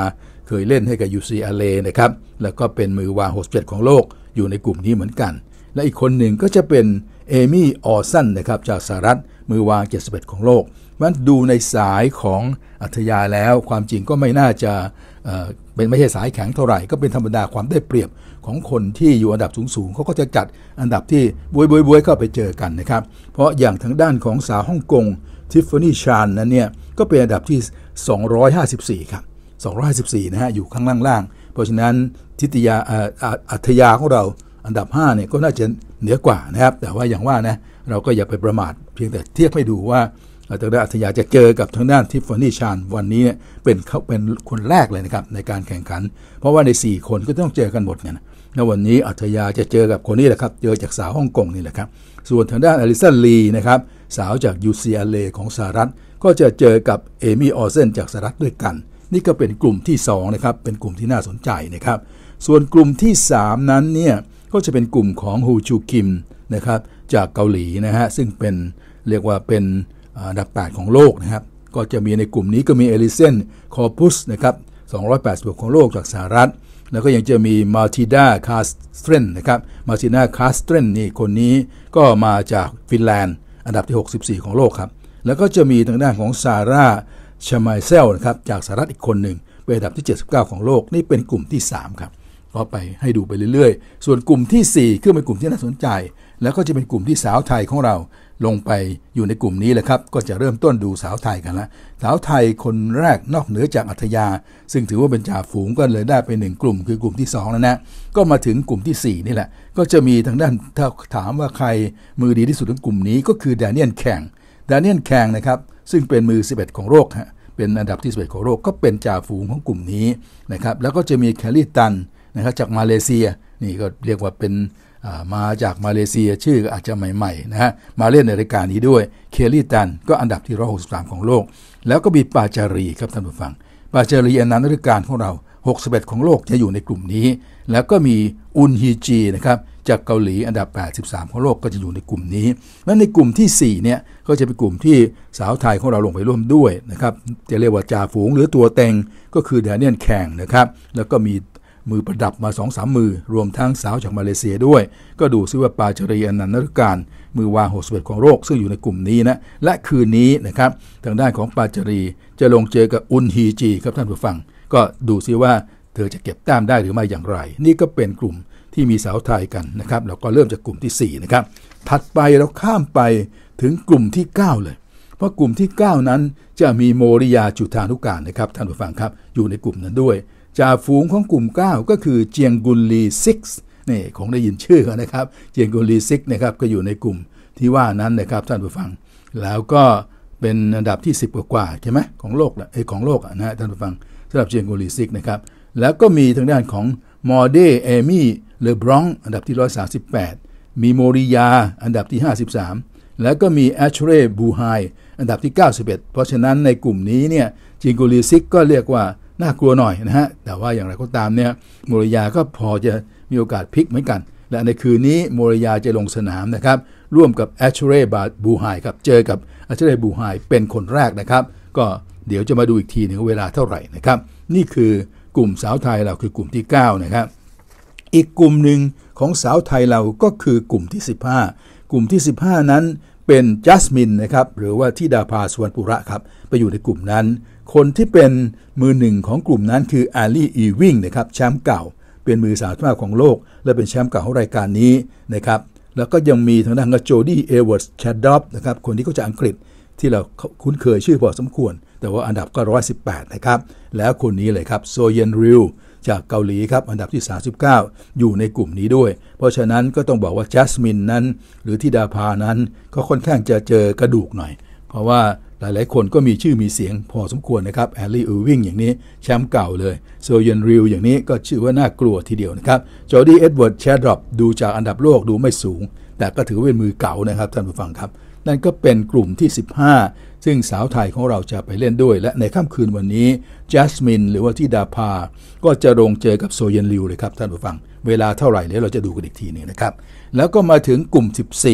เคยเล่นให้กับ UCLA นะครับ แล้วก็เป็นมือวาง 67 ของโลก อยู่ในกลุ่มนี้เหมือนกัน และอีกคนหนึ่งก็จะเป็นเอมี่ออสันนะครับจากสหรัฐ มือวาง 71 ของโลกมันดูในสายของอัธยาแล้วความจริงก็ไม่น่าจะเป็นไม่ใช่สายแข็งเท่าไหร่ ก็เป็นธรรมดาความได้เปรียบของคนที่อยู่อันดับสูง ๆ เขาก็จะจัดอันดับที่บวยๆเข้าไปเจอกันนะครับเพราะอย่างทางด้านของสาวฮ่องกงทิฟฟานี่ชานนั้นเนี่ยก็เป็นอันดับที่ 254ครับ254นะฮะอยู่ข้างล่างๆเพราะฉะนั้นทิตยาอัธยาของเราอันดับ5เนี่ยก็น่าจะเหนือกว่านะครับ แต่ว่าอย่างว่านะเราก็อย่าไปประมาทเพียงแต่เทียบให้ดูว่าทางด้านอัธยาจะเจอกับทางด้านทิฟฟานี่ชานวันนี้เนี่ยเป็นเขาเป็นคนแรกเลยนะครับในการแข่งขัน เพราะว่าใน 4 คนก็ต้องเจอกันหมดเนี่ยนะและวันนี้อัธยาจะเจอกับคนนี้แหละครับ เจอจากสาวฮ่องกงนี่แหละครับ ส่วนทางด้านอลิซันลีนะครับสาวจาก UCLA ของสหรัฐก็จะเจอกับเอมี่ออเซนจากสหรัฐด้วยกัน นี่ก็เป็นกลุ่มที่2นะครับเป็นกลุ่มที่น่าสนใจนะครับส่วนกลุ่มที่ 3 นั้นเนี่ยก็จะเป็นกลุ่มของฮูชูคิมนะครับจากเกาหลีนะฮะซึ่งเป็นเรียกว่าเป็นอันดับ8ของโลกนะครับก็จะมีในกลุ่มนี้ก็มีเอลิเซนคอร์พุสนะครับ2 8 0ของโลกจากสหรัฐแล้วก็ยังจะมีมาร์ติดาคาสเทรนนะครับมาร์ติดาคาสเทรนนี่คนนี้ก็มาจากฟินแลนด์ อันดับที่ 64 ของโลกครับ แล้วก็จะมีทางด้านของซาร่าชมาเซลนะครับจากสหรัฐอีกคนหนึ่งเป็นอันดับที่ 79 ของโลกนี่เป็นกลุ่มที่ 3 ครับก็ไปให้ดูไปเรื่อยๆ ส่วนกลุ่มที่4ขึ้นเป็นกลุ่มที่น่าสนใจ แล้วก็จะเป็นกลุ่มที่สาวไทยของเราลงไปอยู่ในกลุ่มนี้แหละครับ ก็จะเริ่มต้นดูสาวไทยกันละสาวไทยคนแรกนอกเหนือจากอัธยา ซึ่งถือว่าเป็นจ่าฝูงก็เลยได้ไปหนึ่งกลุ่ม คือกลุ่มที่ 2 แล้วนะ ก็มาถึงกลุ่มที่ 4 นี่แหละ ก็จะมีทางด้านถ้าถามว่าใครมือดีที่สุดของกลุ่มนี้ ก็คือแดเนียลแข่งแดเนียลแข่งนะครับซึ่งเป็นมือ 11 ของโลกฮะเป็นอันดับที่ 11ของโลกก็เป็นจ่าฝูงของกลุ่มนี้นะครับ แล้วก็จะมีแคลรีตันนะครับจากมาเลเซียนี่ก็เรียกว่าเป็นมาจากมาเลเซียชื่ออาจจะใหม่ๆนะฮะมาเล่นในรายการนี้ด้วยเคลลี่ตันก็อันดับที่163ของโลก แล้วก็มีปาจารีครับท่านผู้ฟังปาจารีอันนันรายการของเรา61ของโลกจะอยู่ในกลุ่มนี้ แล้วก็มีอุนฮีจีนะครับจากเกาหลีอันดับ 83 ของโลกก็จะอยู่ในกลุ่มนี้นั้นในกลุ่มที่4เนี่ยก็จะเป็นกลุ่มที่สาวไทยของเราลงไปร่วมด้วยนะครับจะเรียกว่าจ่าฝูงหรือตัวเต็งก็คือแดเนียลแข่งนะครับแล้วก็มีมือประดับมาสองสามมือ รวมทั้งสาวจากมาเลเซียด้วย ก็ดูซิว่า ปาจรีอนันนรการมือวาหกสเวตของโรคซึ่งอยู่ในกลุ่มนี้นะและคืนนี้นะครับทางด้านของปาจรีจะลงเจอกับอุนฮีจีครับท่านผู้ฟัง ก็ดูซิว่า เธอจะเก็บแต้มได้หรือไม่อย่างไร นี่ก็เป็นกลุ่มที่มีสาวไทยกันนะครับเราก็เริ่มจากกลุ่มที่4นะครับถัดไปเราข้ามไปถึงกลุ่มที่ 9 เลย เพราะกลุ่มที่ 9 นั้นจะมีโมริยาจุธานุการนะครับ ท่านผู้ฟังครับอยู่ในกลุ่มนั้นด้วยจ่าฝูงของกลุ่ม 9 ก็คือเจียงกุลลีซิกนี่คงได้ยินชื่อนะครับ เจียงกุลลีซิกนะครับก็อยู่ในกลุ่มที่ว่านั้นนะครับท่านผู้ฟัง แล้วก็เป็นอันดับที่ 10 กว่ากว่าใช่ไหมของโลกเออของโลกนะฮะท่านผู้ฟังสำหรับเจียงกุลีซิกนะครับแล้วก็มีทางด้านของมอเดเอมี่เลบรองอันดับที่ 138มีโมริยาอันดับที่ 53 แล้วก็มีแอชเรบูไฮอันดับที่ 91 เพราะฉะนั้นในกลุ่มนี้เนี่ยจิงกุลีซิกก็เรียกว่าน่ากลัวหน่อยนะฮะ แต่ว่าอย่างไรก็ตามเนี่ยโมริยาก็พอจะมีโอกาสพลิกเหมือนกัน และในคืนนี้โมริยาจะลงสนามนะครับ ร่วมกับแอชเรบาบูไฮครับเจอกับแอชเรบูไฮเป็นคนแรกนะครับ ก็เดี๋ยวจะมาดูอีกทีหนึ่งเวลาเท่าไหร่นะครับนี่คือกลุ่มสาวไทยเราคือกลุ่มที่9นะครับอีกกลุ่มหนึ่งของสาวไทยเราก็คือกลุ่มที่ 15 กลุ่มที่ 15 นั้นเป็นจัสมินนะครับหรือว่าทิดาภาสวนปุระครับไปอยู่ในกลุ่มนั้นคนที่เป็นมือหนึ่งของกลุ่มนั้นคืออาลีอีวิงนะครับ แชมป์เก่า เป็นมือสาวที่มาของโลก และเป็นแชมป์เก่าของรายการนี้นะครับ แล้วก็ยังมีทางด้านของโจดี้เอเวอร์สแชดดอฟนะครับ คนที่ก็จะอังกฤษที่เราคุ้นเคยชื่อพอสมควร แต่ว่าอันดับก็ 118 นะครับ แล้วคนนี้เลยครับโซเยนริวจากเกาหลีครับ อันดับที่ 39 อยู่ในกลุ่มนี้ด้วย เพราะฉะนั้นก็ต้องบอกว่าจัสมินนั้นหรือทิดาพานั้นก็ค่อนข้างจะเจอกระดูกหน่อย เพราะว่าหลายๆคนก็มีชื่อมีเสียงพอสมควรนะครับ แอลลี่อูวิงอย่างนี้แชมป์เก่าเลย โซยนริวอย่างนี้ก็ชื่อว่าน่ากลัวทีเดียวนะครับจอดี้เอ็ดเวิร์ดแชดรอปดูจากอันดับโลกดูไม่สูง แต่ก็ถือเป็นมือเก่านะครับ ท่านผู้ฟังครับ นั่นก็เป็นกลุ่มที่ 15 ซึ่งสาวไทย ของเราจะไปเล่นด้วย และในค่ำคืนวันนี้จัสมินหรือว่าที่ดาพา ก็จะลงเจอกับโซยนริวเลยครับท่านผู้ฟังเวลาเท่าไหร่เดี๋ยวเราจะดูกันอีกทีนึงนะครับแล้วก็มาถึงกลุ่ม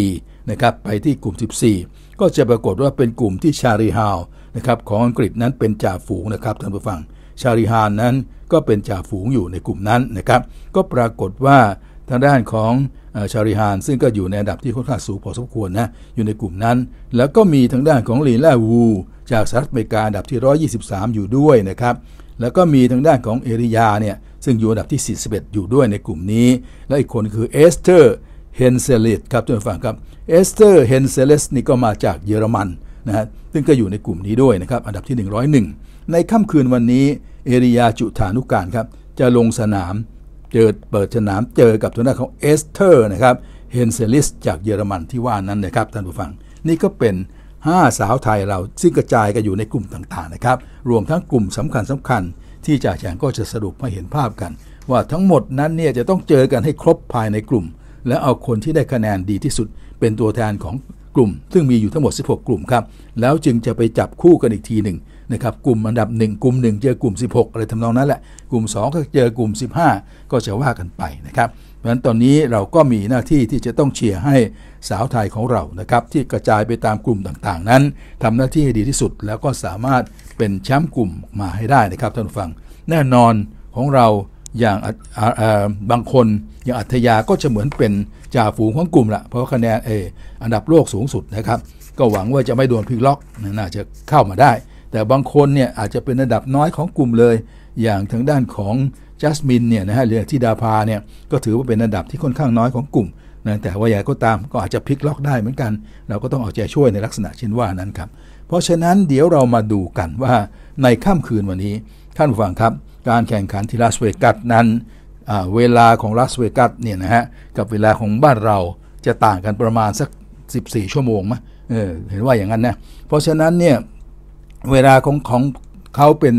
14นะครับไปที่กลุ่ม 14ก็จะปรากฏว่าเป็นกลุ่มที่ชาริฮาวนะครับของอังกฤษนั้นเป็นจ่าฝูงนะครับท่านผู้ฟังชาริฮานนั้นก็เป็นจ่าฝูงอยู่ในกลุ่มนั้นนะครับก็ปรากฏว่าทางด้านของชาริฮานซึ่งก็อยู่ในอันดับที่ค่อนข้างสูงพอสมควรนะอยู่ในกลุ่มนั้น แล้วก็มีทางด้านของลีลาวู จากสหรัฐอเมริกาอันดับที่ 123 อยู่ด้วยนะครับแล้วก็มีทางด้านของเอริยาเนี่ยซึ่งอยู่อันดับที่41อยู่ด้วยในกลุ่มนี้ และอีกคนคือเอสเตอร์เฮนเซลิตครับท่านผู้ฟังครับ เอสเตอร์ เฮนเซเลสนี่ก็มาจากเยอรมันนะฮะ ซึ่งก็อยู่ในกลุ่มนี้ด้วยนะครับ อันดับที่ 101 ในค่ำคืนวันนี้ เอริยาจุธานุการครับจะลงสนาม เจอเปิดสนามเจอกับตัวหน้าของเอสเตอร์นะครับ เฮนเซลิสจากเยอรมันที่ว่านั้นนะครับท่านผู้ฟัง นี่ก็เป็น 5 สาวไทยเรา ซึ่งกระจายกันอยู่ในกลุ่มต่างๆนะครับ รวมทั้งกลุ่มสำคัญสำคัญที่จ่าแฉงก็จะสรุปให้เห็นภาพกัน ว่าทั้งหมดนั้นเนี่ยจะต้องเจอกันให้ครบภายในกลุ่มและเอาคนที่ได้คะแนนดีที่สุดเป็นตัวแทนของกลุ่ม ซึ่งมีอยู่ทั้งหมด 16 กลุ่มครับ แล้วจึงจะไปจับคู่กันอีกทีหนึ่งนะครับกลุ่มอันดับ 1 กลุ่ม 1 เจอกลุ่ม 16 อะไรทำนองนั้นแหละ กลุ่ม 2 ก็เจอกลุ่ม 15 ก็จะว่ากันไปนะครับเพราะฉะนั้นตอนนี้เราก็มีหน้าที่ที่จะต้องเชียร์ให้สาวไทยของเรานะครับที่กระจายไปตามกลุ่มต่างๆ นั้น ทำหน้าที่ให้ดีที่สุดแล้วก็สามารถเป็นแชมป์กลุ่มมาให้ได้นะครับท่านผู้ฟังแน่นอนของเราอย่างบางคนอย่างอัธยาก็จะเหมือนเป็นจ่าฝูงของกลุ่มละเพราะคะแนนเออันดับโลกสูงสุดนะครับ ก็หวังว่าจะไม่โดนพิกล็อกน่าจะเข้ามาได้ แต่บางคนเนี่ยอาจจะเป็นระดับน้อยของกลุ่มเลย อย่างทางด้านของจัสมินเนี่ยนะฮะเรือที่ดาพาเนี่ยก็ถือว่าเป็นระดับที่ค่อนข้างน้อยของกลุ่มนะแต่ว่าอย่างก็ตามก็อาจจะพลิกล็อกได้เหมือนกัน เราก็ต้องเอาใจช่วยในลักษณะเช่นว่านั้นครับเพราะฉะนั้นเดี๋ยวเรามาดูกันว่าในค่ำคืนวันนี้ท่านผู้ฟังครับการแข่งขันที่ลาสเวกัสนั้นเวลาของลาสเวกัสเนี่ยนะฮะกับเวลาของบ้านเราจะต่างกันประมาณ สัก 14 ชั่วโมงมะ เออเห็นว่าอย่างนั้นนะเพราะฉะนั้นเนี่ยเวลาของของเขาเป็น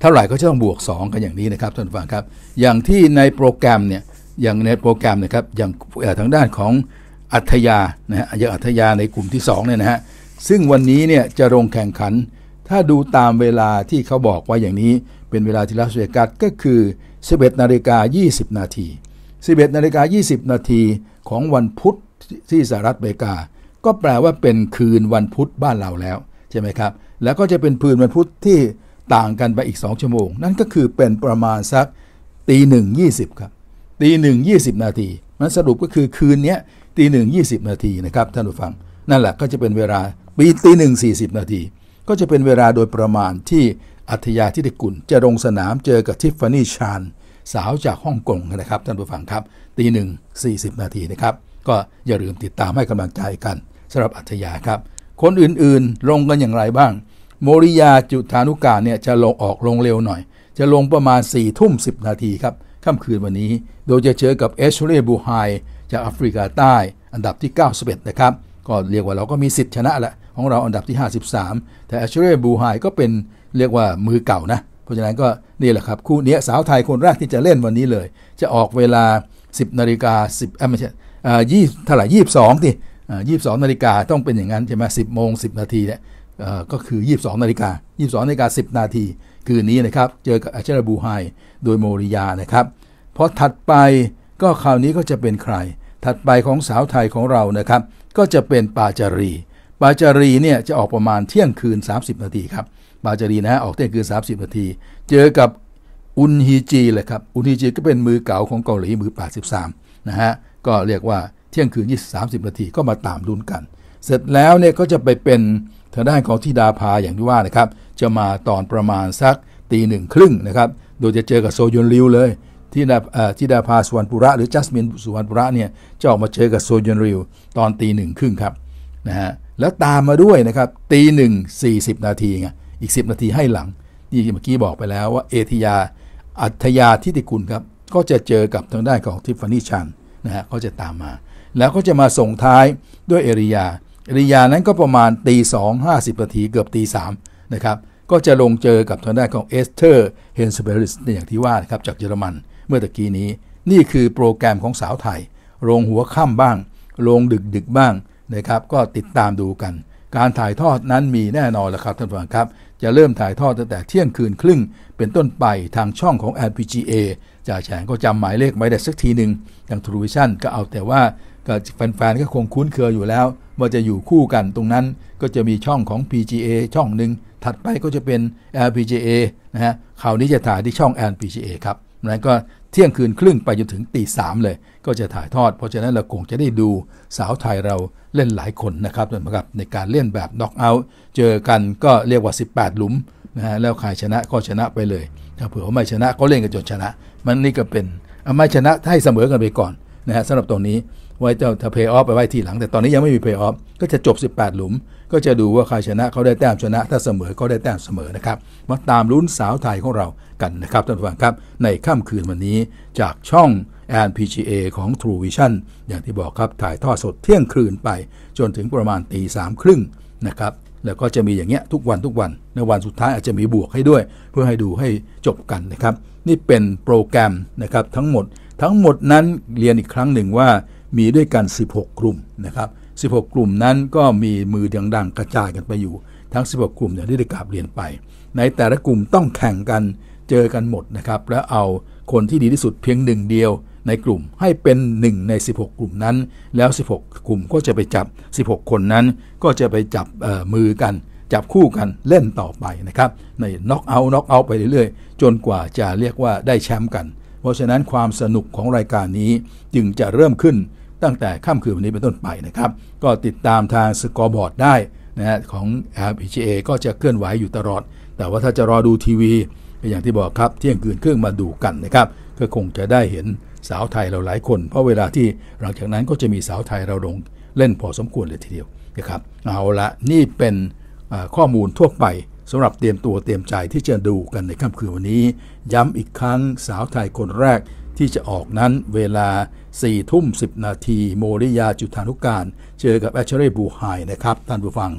เท่าไหร่ก็จะต้องบวก 2 กันอย่างนี้นะครับท่านฟังครับ อย่างที่ในโปรแกรมเนี่ยอย่างในโปรแกรมนะครับอย่างทางด้านของอัธยานะฮะอย่างอัธยาในกลุ่มที่2เนี่ยนะฮะซึ่งวันนี้เนี่ยจะลงแข่งขันถ้าดูตามเวลาที่เขาบอกว่าอย่างนี้เป็นเวลาที่ลาสเวกัสก็คือ 11นาฬิกา 20นาที11นาฬิกา 20นาทีของวันพุธที่สหรัฐอเมริกา ก็แปลว่าเป็นคืนวันพุธบ้านเราแล้วใช่ไหมครับแล้วก็จะเป็นพืนวันพุธที่ต่างกันไปอีก 2ชั่วโมง นั่นก็คือเป็นประมาณสักตีหนึ่งยีครับตีหนึ่งยีนาทีมันสรุปก็คือคืนนี้ตีหนึ่งยีนาทีนะครับท่านผู้ฟัง นั่นแหละก็จะเป็นเวลาปีตีหนึ่งสีนาที ก็จะเป็นเวลาโดยประมาณที่อัธยาทิติกุลจะลงสนามเจอกับทิฟฟานี่ชานสาวจากฮ่องกงนะครับ ท่านผู้ฟังครับตีหนึ่งสี่สิบนาทีนะครับ ก็อย่าลืมติดตามให้กำลังใจกันสำหรับอัธยาครับ คนอื่นๆลงกันอย่างไรบ้าง โมริยาจุธานุการเนี่ย จะลงออกลงเร็วหน่อย จะลงประมาณ4ี่ทุ่มสินาทีครับค่ำคืนวันนี้โดยจะเจอกับเอชเรบูไฮจากแอฟริกาใต้อันดับที่91นะครับก็เรียกว่าเราก็มีสิทธิ์ชนะแหละของเราอันดับที่ 53 แต่เอชเรบูไฮก็เป็นเรียกว่ามือเก่านะ เพราะฉะนั้นก็นี่แหละครับคู่นี้สาวไทยคนแรกที่จะเล่นวันนี้เลย จะออกเวลา 10 นาฬิกา10อ่ไม่ใช่อ่ายี่ถลาย่ยี่สองดิอ่ายี่สองนาฬิกาต้องเป็นอย่างนั้นใช่ไหมสิบโมงสิบนาทีเนี่ยอ่ก็คือ 22นาฬิกา22นาฬิกา10 นาที คืนนี้นะครับเจอกับอาชรบูไฮโดยโมริยานะครับพอถัดไปก็คราวนี้ก็จะเป็นใคร ถัดไปของสาวไทยของเรานะครับก็จะเป็นปาจารีปาจารีเนี่ยจะออกประมาณเที่ยงคืน 30 นาทีครับบาจารีนะฮะออกเที่ยงคืน30 นาที เจอกับอุนฮีจีเลยครับ อุนฮีจีก็เป็นมือเก่าของเกาหลีมือ83นะฮะ ก็เรียกว่าเที่ยงคืน20-30 นาทีก็มาตามรุนกัน เสร็จแล้วเนี่ยก็จะไปเป็นทางด้านของทิดาพาอย่างที่ว่านะครับ จะมาตอนประมาณสักตีหนึ่งครึ่งนะครับ โดยจะเจอกับโซยอนริวเลยทิดาทิดาพาสุวรรณปุระหรือจัสมินสุวรรณปุระเนี่ย จะออกมาเจอกับโซยอนริวตอนตีหนึ่งครึ่งครับนะฮะ แล้วตามมาด้วยนะครับตีหนึ่งสี่สิบนาทีไงอีก 10นาทีให้หลังที่เมื่อกี้บอกไปแล้วว่าเอธิยาอัธยาทิติกุลครับ ก็จะเจอกับทางด้านของทิฟฟานี่ชันนะฮะก็จะตามมา แล้วก็จะมาส่งท้ายด้วยเอริยาเอริยานั้นก็ประมาณตีสองห้าสิบนาทีเกือบตีสามนะครับ ก็จะลงเจอกับทางด้านของเอสเธอร์เฮนสเบริสในอย่างที่ว่านะครับจากเยอรมัน เมื่อตะกี้นี้ นี่คือโปรแกรมของสาวไทยลงหัวค่ำบ้างลงดึกดึกบ้างนะครับก็ติดตามดูกัน การถ่ายทอดนั้นมีแน่นอนแล้วครับท่านผู้ชมครับจะเริ่มถ่ายทอดตั้งแต่เที่ยงคืนครึ่งเป็นต้นไปทางช่องของ LPGA จ่าแฉงก็จำหมายเลขไม่ได้สักทีหนึ่งดัางทรูวิชั่นก็เอาแต่ว่ากแฟนๆ ก็คงคุ้นเคยอยู่แล้วว่าจะอยู่คู่กันตรงนั้นก็จะมีช่องของ PGA ช่องหนึ่ง ถัดไปก็จะเป็น LPGA นะฮะคราวนี้จะถ่ายที่ช่อง LPGA ครับนั้นก็เที่ยงคืนครึ่งไปจนถึงตีสามเลยก็จะถ่ายทอด เพราะฉะนั้นเราคงจะได้ดูสาวไทยเราเล่นหลายคนนะครับเหมือนกับในการเล่นแบบน็อกเอาท์เจอกันก็เรียกว่า 18 หลุมนะฮะแล้วใครชนะก็ชนะไปเลย ถ้าเผื่อไม่ชนะก็เล่นกันจนชนะ มันนี่ก็เป็นไม่ชนะให้เสมอกันไปก่อนนะฮะสำหรับตรงนี้ไว้จะเพย์ออฟไปไว้ทีหลัง แต่ตอนนี้ยังไม่มีเพย์ออฟก็จะจบ 18หลุมก็จะดูว่าใครชนะเขาได้แต้มชนะ ถ้าเสมอ ก็ได้แต้มเสมอนะครับ มาตามลุ้นสาวไทยของเรากันนะครับท่านผู้ฟังครับ ในค่ำคืนวันนี้จากช่อง NPGA ของ True Vision อย่างที่บอกครับถ่ายทอดสดเที่ยงคืนไปจนถึงประมาณตีสามครึ่งนะครับ แล้วก็จะมีอย่างเงี้ยทุกวันทุกวัน ในวันสุดท้ายอาจจะมีบวกให้ด้วย เพื่อให้ดูให้จบกันนะครับ นี่เป็นโปรแกรมนะครับทั้งหมด ทั้งหมดนั้นเรียนอีกครั้งหนึ่งว่ามีด้วยกัน 16 กลุ่มนะครับ16 กลุ่มนั้นก็มีมือดังๆ กระจายกันไปอยู่ ทั้ง 16 กลุ่มอย่างที่ได้กราบเรียนไป ในแต่ละกลุ่มต้องแข่งกัน เจอกันหมดนะครับ แล้วเอาคนที่ดีที่สุดเพียงหนึ่งเดียวในกลุ่มให้เป็น1ใน 16 กลุ่มนั้น แล้ว 16 กลุ่มก็จะไปจับ 16 คนนั้น ก็จะไปจับมือกัน จับคู่กันเล่นต่อไปนะครับ ในน็อกเอาน็อกเอาไปเรื่อยๆ จนกว่าจะเรียกว่าได้แชมป์กัน เพราะฉะนั้นความสนุกของรายการนี้จึงจะเริ่มขึ้นตั้งแต่ค่ำคืนวันนี้เป็นต้นไปนะครับ ก็ติดตามทางสกอร์บอร์ดได้นะฮะของ RPGA ก็จะเคลื่อนไหวอยู่ตลอด แต่ว่าถ้าจะรอดูทีวีอย่างที่บอกครับเที่ยงคืนครึ่งมาดูกันนะครับก็คงจะได้เห็นสาวไทยเราหลายคน เพราะเวลาที่หลังจากนั้นก็จะมีสาวไทยเราลงเล่นพอสมควรเลยทีเดียวนะครับเอาละนี่เป็นข้อมูลทั่วไปสำหรับเตรียมตัวเตรียมใจที่จะดูกันในค่ำคืนวันนี้ ย้ำอีกครั้งสาวไทยคนแรกที่จะออกนั้นเวลา4ทุ่ม 10 นาที โมริยาจุธานุการเจอกับแอชเชอรี่บูไฮนะครับ ท่านผู้ฟัง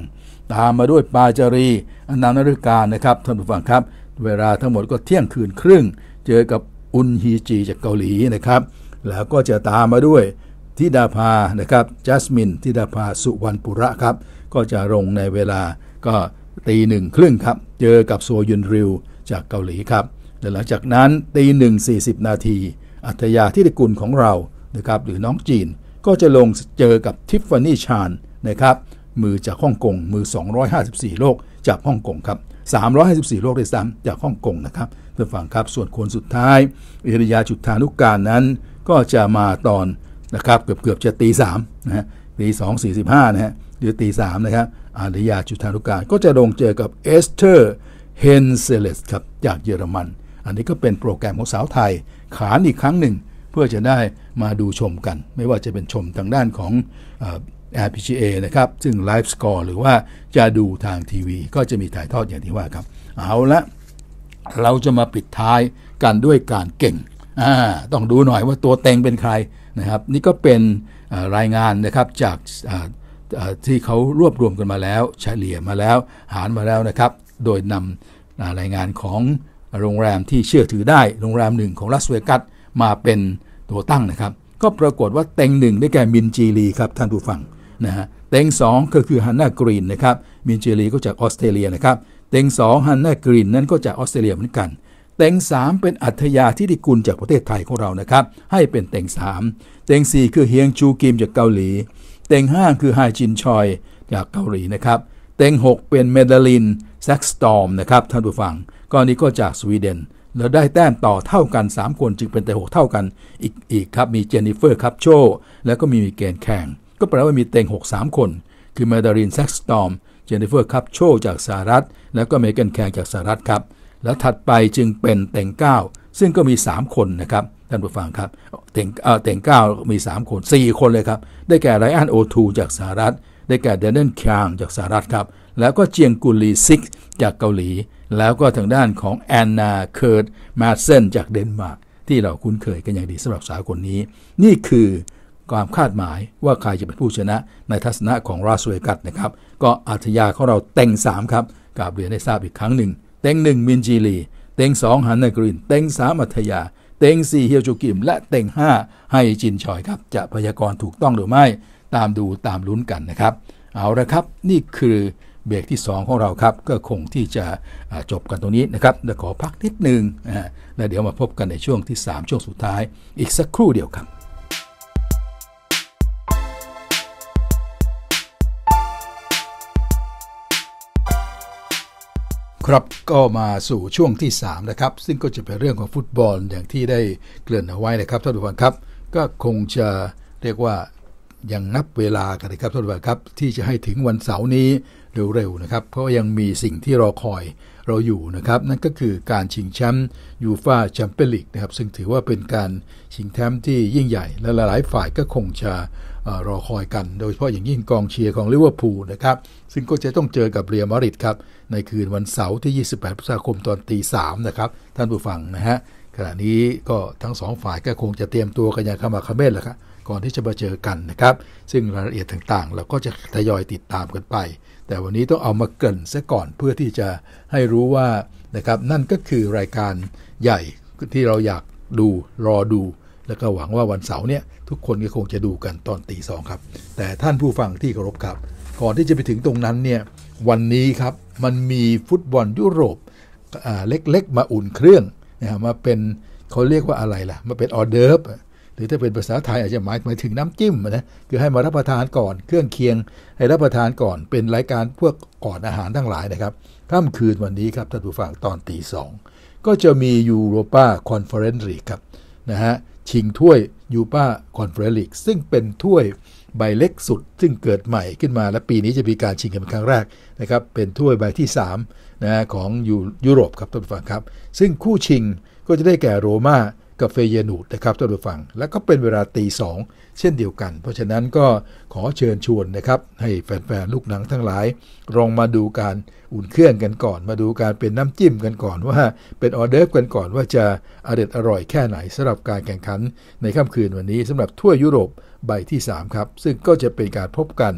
ตามมาด้วยปาจารีอนันต์นฤการ นะครับ ท่านผู้ฟังครับ เวลาทั้งหมดก็เที่ยงคืนครึ่ง เจอกับอุนฮีจีจากเกาหลีนะครับ แล้วก็จะตามมาด้วยทิดาภา นะครับ จัสมินทิดาภาสุวรรณปุระครับ ก็จะลงในเวลาก็ตีหนึ่งครึ่งครับ เจอกับโซยุนริวจากเกาหลีครับและหลังจากนั้นตีหนึ่งสี่สิบนาทีอัธยาทิตกุลของเรานะครับหรือน้องจีนก็จะลงเจอกับทิฟฟานี่ชานนะครับมือจากฮ่องกงมือ 254 โลกจากฮ่องกงครับ354 โลกได้ซ้ำจากฮ่องกงนะครับเพื่อฟังครับส่วนคนสุดท้ายเอริยาจุดธานุกการนั้นก็จะมาตอนนะครับเกือบเกือบจะตีสามนะฮะตีสองสี่สิบห้านะฮะหรือตีสามนะครับอาริยาจุธานุการก็จะลงเจอกับเอสเธอร์เฮนเซเลสครับจากเยอรมัน อันนี้ก็เป็นโปรแกรมของสาวไทยขานอีกครั้งหนึ่งเพื่อจะได้มาดูชมกัน ไม่ว่าจะเป็นชมทางด้านของ RPGA นะครับซึ่งไลฟ์สกอร์หรือว่าจะดูทางทีวี ก็จะมีถ่ายทอดอย่างที่ว่าครับเอาละเราจะมาปิดท้ายกันด้วยการเก่งต้องดูหน่อยว่าตัวเต็งเป็นใครนะครับนี่ก็เป็นรายงานนะครับจากที่เขารวบรวมกันมาแล้ว เฉลี่ยมาแล้วหารมาแล้วนะครับโดยนำรายงานของโรงแรมที่เชื่อถือได้โรงแรมหนึ่ง ของลาสเวกัสมาเป็นตัวตั้งนะครับ ก็ปรากฏว่าเต็งหนึ่งได้แก่มินจีรีครับท่านผู้ฟังนะฮะเต็งสองก็คือฮันนากรีนนะครับมินจีรีก็จากออสเตรเลียนะครับเต็งสองฮันนากรีนนั้นก็จากออสเตรเลียเหมือนกันเต็งสามเป็นอัธยาที่ดิกุลจากประเทศไทยของเรานะครับให้เป็นเต็งสามเต็งสี่คือเฮียงจูกิม จากเกาหลี เต็งห้าคือไฮจินชอยจากเกาหลีนะครับเต็งหกเป็นเมดลินแซ็กสตอมนะครับท่านผู้ฟังก้อนนี้ก็จากสวีเดนเราได้แต้มต่อเท่ากัน 3 คนจึงเป็นแต่ 6 เท่ากัน อีกอีกครับ มีเจนนิเฟอร์ครับโชแล้วก็มีมีเกนแข่งก็แปลว่ามีเต็ง6 3 คน คือมาดารินแซ็กสตอมเจนนิเฟอร์ครับโชจากสหรัฐแล้วก็เมเกนแข่งจากสหรัฐครับแล้วถัดไปจึงเป็นเต็ง9 ซึ่งก็มี 3 คนนะครับท่านผู้ฟังครับเต็งเอ่อเต็งเก้ามี 3 คน4คนเลยครับ ได้แก่ไรอันโอทูจากสหรัฐ ได้แก่เดนเนนคงจากสหรัฐครับ แล้วก็เจียงกุลีซิกจากเกาหลีแล้วก็ทางด้านของแอนนา เคิร์ดมาเซน จากเดนมาร์กที่เราคุ้นเคยกันอย่างดีสำหรับสาวคนนี้ นี่คือความคาดหมายว่าใครจะเป็นผู้ชนะ ในทัศนะของราสเวกัสนะครับ ก็อาธยาของเราเต็ง3 ครับกาบเรียนได้ทราบอีกครั้งหนึ่งเต็ง1 มินจีลีเต็ง2 ฮันนากรินเต็ง3 อัธยา เต็ง4เฮียวจูกิม และเต็ง5ให้จินชอยครับ จะพยากรณ์ถูกต้องหรือไม่ ตามดูตามลุ้นกันนะครับ เอาละครับนี่คือเบรกที่ 2 ของเราครับก็คงที่จะจบกันตรงนี้นะครับเดี๋ยวขอพักนิดนึงนะแล้วเดี๋ยวมาพบกันในช่วงที่ 3 ช่วงสุดท้ายอีกสักครู่เดียวครับ ครับก็มาสู่ช่วงที่ 3 นะครับ ซึ่งก็จะเป็นเรื่องของฟุตบอลอย่างที่ได้เกริ่นเอาไว้นะครับท่านผู้ฟังครับ ก็คงจะเรียกว่ายังนับเวลากันนะครับท่านผู้ฟังครับ ที่จะให้ถึงวันเสาร์นี้เร็วๆนะครับ เพราะยังมีสิ่งที่รอคอยเราอยู่นะครับ นั่นก็คือการชิงแชมป์ยูฟ่าแชมเปี้ยนลีกนะครับ ซึ่งถือว่าเป็นการชิงแชมป์ที่ยิ่งใหญ่ และหลายฝ่ายก็คงจะรอคอยกัน โดยเฉพาะอย่างยิ่งกองเชียร์ของลิเวอร์พูลนะครับ ซึ่งก็จะต้องเจอกับเรียมาริดครับ ในคืนวันเสาร์ที่ 28พฤษภาคมตอนตีสามนะครับท่านผู้ฟังนะฮะ ขณะนี้ก็ทั้งสองฝ่ายก็คงจะเตรียมตัวกันอย่างขมักขม้นแล้วครับก่อนที่จะมาเจอกันนะครับ ซึ่งรายละเอียดต่างๆ เราก็จะทยอยติดตามกันไปแต่วันนี้ต้องเอามาเกริ่นซะก่อนเพื่อที่จะให้รู้ว่านะครับนั่นก็คือรายการใหญ่ที่เราอยากดูรอดู แล้วก็หวังว่าวันเสาร์เนี่ยทุกคนก็คงจะดูกันตอนตีสองครับแต่ท่านผู้ฟังที่เคารพครับ ก่อนที่จะไปถึงตรงนั้นเนี่ยวันนี้ครับมันมีฟุตบอลยุโรป เล็ก ๆ มาอุ่นเครื่องนะมาเป็นเขาเรียกว่าอะไรล่ะมาเป็นออเดิร์ฟหรือถ้าเป็นภาษาไทย อาจจะหมายหมายถึงน้ำจิ้มนะคือให้มารับประทานก่อนเครื่องเคียง ให้รับประทานก่อนเป็นรายการพวกก่อนอาหารทั้งหลายนะครับค่ำคืนวันนี้ครับท่านผู้ฟังตอนตีสองก็จะมียูโรปาคอนเฟอเรนซ์ลีกครับนะฮะชิงถ้วยยูปาคอนเฟอเรนซ์ลีกซึ่งเป็นถ้วยใบเล็กสุด ซึ่งเกิดใหม่ขึ้นมา และปีนี้จะมีการชิงกันเป็นครั้งแรกนะครับเป็นถ้วยใบที่3นะของยุโรปครับท่านผู้ฟังครับซึ่งคู่ชิงก็จะได้แก่โรมา่ากับเฟเยนูดนะครับท่านผู้ฟัง และก็เป็นเวลาตีสองเช่นเดียวกัน เพราะฉะนั้นก็ขอเชิญชวนนะครับให้แฟนๆลูกหนังทั้งหลายลองมาดูการอุ่นเครื่องกันก่อน มาดูการเป็นน้ำจิ้มกันก่อนว่าเป็นออเดอร์กันก่อน ว่าจะอร่อยอร่อยแค่ไหนสำหรับการแข่งขัน ใน ค่ำคืนวันนี้สำหรับทั่วยุโรปใบที่3ครับซึ่งก็จะเป็นการพบกัน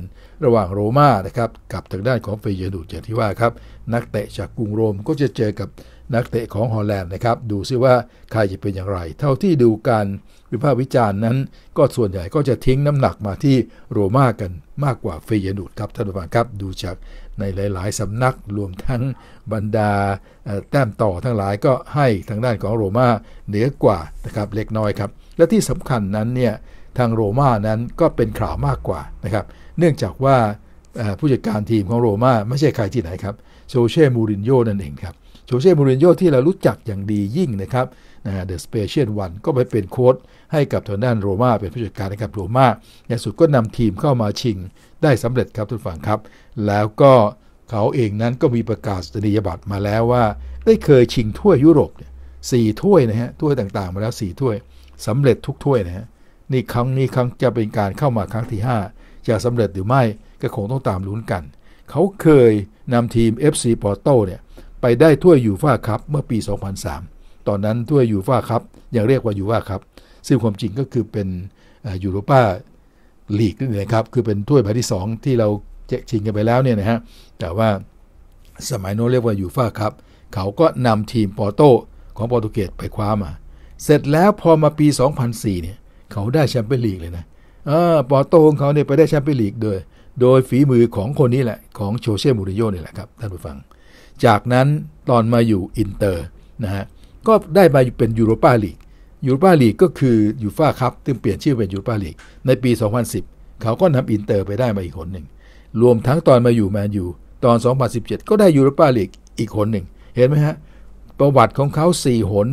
ระหว่างโรม่านะครับกับทางด้านของเฟเยนูดอย่างที่ว่าครับนักเตะจากกรุงโรมก็จะเจอกับนักเตะของฮอลแลนด์นะครับ ดูซิว่าใครจะเป็นอย่างไร เท่าที่ดูการวิพากษ์วิจารณ์นั้น ก็ส่วนใหญ่ก็จะทิ้งน้ำหนักมาที่โรม่ากันมากกว่า เฟยนูดครับท่านผู้ฟังครับ ดูจากในหลาย ๆสำนักรวมทั้งบรรดาแต้มต่อทั้งหลายก็ให้ทางด้านของโรม่าเหนือกว่านะครับเล็กน้อยครับ และที่สำคัญนั้นเนี่ยทางโรม่านั้นก็เป็นข่าวมากกว่านะครับ เนื่องจากว่าผู้จัดการทีมของโรม่าไม่ใช่ใครที่ไหนครับ โซเช่มูรินโญ่ นั่นเองครับโชเช่มูรินโญ่ ที่เรารู้จักอย่างดียิ่งนะครับนะเดอะสเปเชียลวันก็ไปเป็นโค้ชให้กับทางด้านโรม่าเป็นผู้จัดการให้กับโรม่าในสุดก็นำทีมเข้ามาชิงได้สำเร็จครับทุกฝั่งครับ แล้วก็เขาเองนั้นก็มีประกาศนียบัตรมาแล้วว่า ได้เคยชิงถ้วยยุโรปสี่ถ้วยนะฮะถ้วยต่างๆ มาแล้วสี่ถ้วย สำเร็จทุกถ้วยนะฮะนี่ครั้งนี้ครั้งจะเป็นการเข้ามาครั้งที่ 5 จะสำเร็จหรือไม่ก็คงต้องตามลุ้นกัน เขาเคยนำทีม FC อร์โตเนี่ยไปได้ถ้วยยูฟ่าคัพเมื่อปี 2003 ตอนนั้นถ้วยยูฟ่าคัพยังเรียกว่ายูฟ่าคัพซึ่งความจริงก็คือเป็นยูโรป้าลีกนี่นะครับคือเป็นถ้วยใบที่ 2 ที่เราเจ๊ชิงกันไปแล้วเนี่ยนะฮะแต่ว่าสมัยโน้นเรียกว่ายูฟ่าคัพเขาก็นำทีมปอโตของโปรตุเกสไปคว้ามาเสร็จแล้วพอมาปี 2004 เนี่ยเขาได้แชมเปี้ยนลีกเลยนะปอรปอโตของเขาเนี่ยไปได้แชมเปี้ยนลีกโดยโดยฝีมือของคนนี้แหละของโชเช่มูริโยนี่แหละครับท่านผู้ฟังจากนั้นตอนมาอยู่อินเตอร์นะฮะก็ได้มาเป็นยูโรปาลีกยูโรปาลีกก็คือยูฟ่าครับซึ่งเปลี่ยนชื่อเป็นยูโรปาลีกในปี 2010 เขาก็นำอินเตอร์ไปได้มาอีกคนหนึ่ง รวมทั้งตอนมาอยู่แมนยูตอน 2017 ก็ได้ยูโรปาลีกอีกคนหนึ่งเห็นไหมฮะประวัติของเขา 4 หน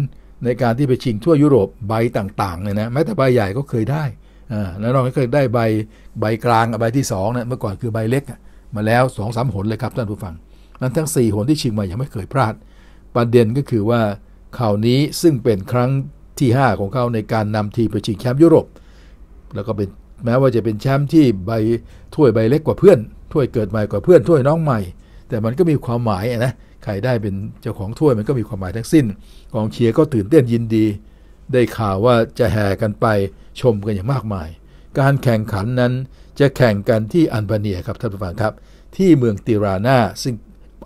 ในการที่ไปชิงทั่วยุโรปใบต่างๆเลยนะแม้แต่ใบใหญ่ก็เคยได้อ่าแล้วนอก็เคยได้ใบใบกลางใบที่2นะเมื่อก่อนคือใบเล็กมาแล้ว2-3หนเลยครับท่านผู้ฟังนั้นทั้ง4หนที่ชิงมายังไม่เคยพลาดประเด็นก็คือว่าข่าวนี้ซึ่งเป็นครั้งที่ 5 ของเขาในการนำทีมไปชิงแชมป์ยุโรป แล้วก็เป็นแม้ว่าจะเป็นแชมป์ที่ใบถ้วยใบเล็กกว่าเพื่อน ถ้วยเกิดใหม่กว่าเพื่อนถ้วยน้องใหม่ แต่มันก็มีความหมายนะใครได้เป็นเจ้าของถ้วยมันก็มีความหมายทั้งสิ้นกองเชียร์ก็ตื่นเต้นยินดี ได้ข่าวว่าจะแห่กันไปชมกันอย่างมากมาย การแข่งขันนั้นจะแข่งกันที่อันบาเนียครับท่านผู้ฟังครับ ที่เมืองติรานาซึ่ง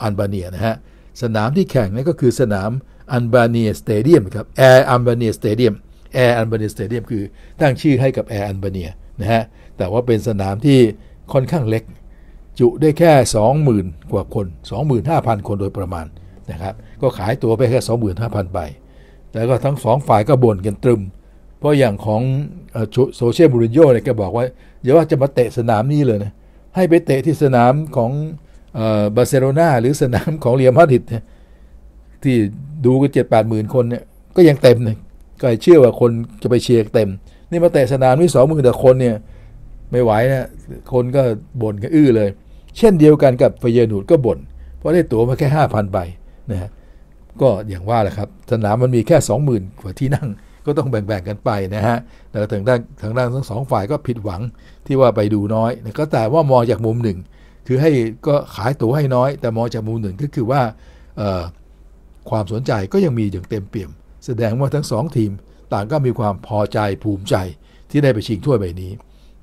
อัลบาเนียนะฮะ สนามที่แข่งนี่ก็คือสนามอัลบาเนียสเตเดียมครับแอร์อัลบาเนียสเตเดียมแอร์อัลบาเนียสเตเดียมคือตั้งชื่อให้กับแอร์อัลบาเนียนะฮะแต่ว่าเป็นสนามที่ค่อนข้างเล็ก จุได้แค่ 20,000 กว่าคน 25,000 คนโดยประมาณนะครับก็ขายตัวไปแค่ 25,000ใบแล้วก็ทั้งสองฝ่ายก็บ่นกันตรึม เพราะอย่างของโซเชียลบูรินโญ่เนี่ยแกบอกว่าอย่าว่าจะมาเตะสนามนี้เลยนะให้ไปเตะที่สนามของบาร์เซโลนาหรือสนามของเรียมาดริดที่ดูกันเจ็ดแปดหมื่นคนเนี่ยก็ยังเต็มเลยก็เชื่อว่าคนจะไปเชียร์เต็ม นี่มาแต่สนามวี่สองหมื่นแต่คนเนี่ยไม่ไหวนะคนก็บ่นกันอื้อเลย เช่นเดียวกันกับฟเยนูดก็บ่นเพราะได้ตั๋วมาแค่ห้าพันใบนะฮะก็อย่างว่าแหละครับ สนามมันมีแค่สองหมื่นกว่าที่นั่งก็ต้องแบ่งๆกันไปนะฮะแต่ทางด้านทางด้านทั้งสองฝ่ายก็ผิดหวังที่ว่าไปดูน้อย ก็แต่ว่ามองจากมุมหนึ่งคือให้ก็ขายตั๋วให้น้อย แต่มองจากมุมหนึ่งก็คือว่าความสนใจก็ยังมีอย่างเต็มเปี่ยม แสดงว่าทั้งสองทีมต่างก็มีความพอใจภูมิใจที่ได้ไปชิงถ้วยใบนี้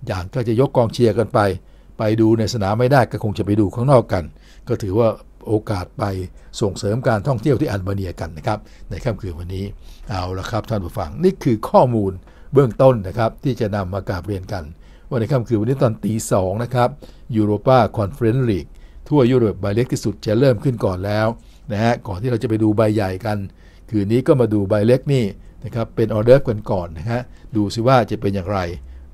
อย่างก็จะยกกองเชียร์กันไป ไปดูในสนามไม่ได้ก็คงจะไปดูข้างนอกกัน ก็ถือว่าโอกาสไปส่งเสริมการท่องเที่ยวที่อัลบเนียกันนะครับในค่ำคืนวันนี้ เอาละครับท่านผู้ฟังนี่คือข้อมูลเบื้องต้นนะครับที่จะนำมากราบเรียนกันว่าในค่ำคืนวันนี้ตอนตีสองนะครับยูโรปาคอนเฟรนซ์ลีกทั่วยุโรปใบเล็กที่สุดจะเริ่มขึ้นก่อนแล้วนะฮะก่อนที่เราจะไปดูใบใหญ่กัน คืนนี้ก็มาดูใบเล็กนี่นะครับเป็นออเดอร์กันก่อนนะฮะดูซิว่าจะเป็นอย่างไร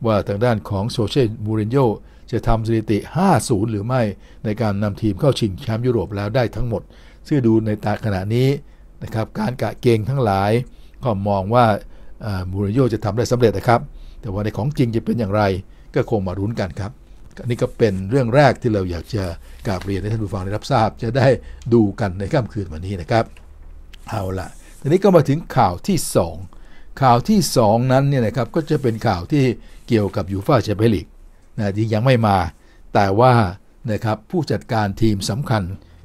ว่าทางด้านของโซเชียลมูรินโญ่จะทำสถิติ 50 หรือไม่ในการนำทีมเข้าชิงแชมป์ยุโรปแล้วได้ทั้งหมดซึ่งดูในตาขณะนี้นะครับการกะเกงทั้งหลายก็มองว่ามูรินโญ่จะทำได้สำเร็จนะครับแต่ว่าในของจริงจะเป็นอย่างไรก็คงมารุ้นกันครับ อัน นี้ก็เป็นเรื่องแรกที่เราอยากจะกราบเรียนให้ท่านผู้ฟังได้รับทราบจะได้ดูกันในค่ำคืนวันนี้นะครับ เอาละทีนี้ก็มาถึงข่าวที่ 2 ข่าวที่ 2 นั้นเนี่ยนะครับก็จะเป็นข่าวที่เกี่ยวกับยูฟ่าแชมเปี้ยนลีกนะที่ยังไม่มา แต่ว่านะครับผู้จัดการทีมสำคัญ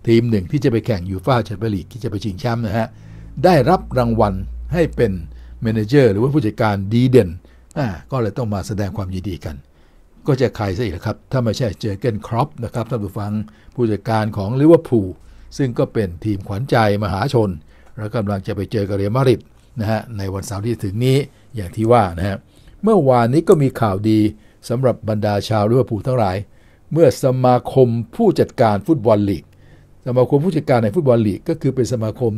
ทีมหนึ่งที่จะไปแข่งยูฟ่าแชมเปี้ยนลีกที่จะไปชิงแชมป์นะฮะได้รับรางวัลให้เป็นเมนเจอร์หรือว่าผู้จัดการดีเด่นอ่าก็เลยต้องมาแสดงความยินดีกันก็จะใครซะอีกครับ ถ้าไม่ใช่เจอเกนครอปนะครับท่านผู้ฟังผู้จัดการของลิเวอร์พูลซึ่งก็เป็นทีมขวัญใจมหาชน และกำลังจะไปเจอกับเรีมาริดนะฮะในวันเสาร์ที่ถึงนี้อย่างที่ว่านะฮะเมื่อวานนี้ก็มีข่าวดีสำหรับบรรดาชาวลิเวอร์พูลทั้งหลาย เมื่อสมาคมผู้จัดการฟุตบอลลีกสมาคมผู้จัดการในฟุตบอลลีกก็คือ เป็นสมาคม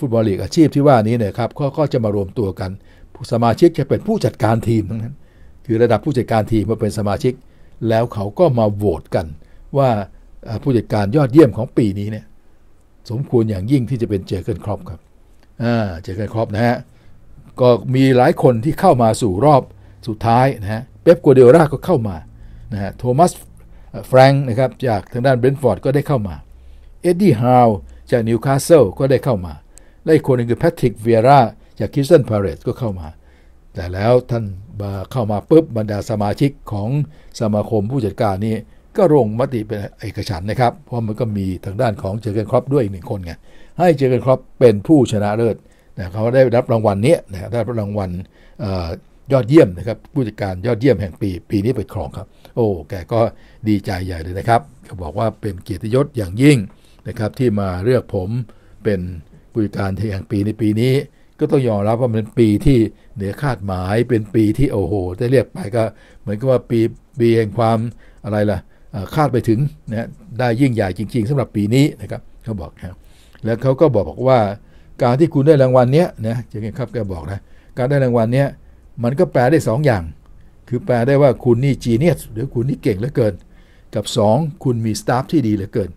ฟุตบอลลีกอาชีพที่ว่านี้นะครับก็จะมารวมตัวกันสมาชิกจะเป็นผู้จัดการทีมทั้งนั้นคือระดับผู้จัดการทีมมาเป็นสมาชิก แล้วเขาก็มาโหวตกัน ว่าผู้จัดการยอดเยี่ยมของปีนี้เนี่ยสมควรอย่างยิ่งที่จะเป็นเจอเกิลครอปครับเจอเกิลครอปนะฮะก็มีหลายคนที่เข้ามาสู่รอบสุดท้ายนะฮะเป๊ปกัวเดลราก็เข้ามานะฮะโทมัสแฟรงค์นะครับจากทางด้านเบรนฟอร์ดก็ได้เข้ามาเอ็ดดี้ฮาวจากนิวคาสเซิลก็ได้เข้ามาและอีกคนนึงคือแพทริกเวียร่าจากคิสเซนพาเรตก็เข้ามาแต่แล้วท่านมาเข้ามาปุ๊บ บรรดาสมาชิกของสมาคมผู้จัดการนี้ ก็ลงมติเป็นเอกฉันนะครับเพราะมันก็มีทางด้านของเจอเกนครอปด้วยอีกหนึ่งคนไงให้เจอเกนครอปเป็นผู้ชนะเลิศนะเขาได้รับรางวัลนี้นะได้รับรางวัลยอดเยี่ยมนะครับผู้จัดการยอดเยี่ยมแห่งปีปีนี้ไปครองครับ โอ้แกก็ดีใจใหญ่เลยนะครับเขาบอกว่าเป็นเกียรติยศอย่างยิ่งนะครับที่มาเลือกผมเป็นผู้จัดการแห่งปีในปีนี้ก็ต้องยอมรับว่ามันเป็นปีที่เหนือคาดหมายเป็นปีที่โอ้โหจะเรียกไปก็เหมือนกับว่าปีปีแห่งความอะไรล่ะคาดไปถึงนะได้ยิ่งใหญ่จริงๆ สำหรับปีนี้นะครับเขาบอกนะแล้วเขาก็บอกบอกว่า การที่คุณได้รางวัลเนี้ยนะเจเ็นครับแกบอกนะการได้รางวัลเนี้ยมันก็แปลได้ 2 อย่าง คือแปลได้ว่าคุณนี่จีเนียสหรือคุณนี่เก่งเหลือเกิน กับ 2 คุณมีสตาฟที่ดีเหลือเกิน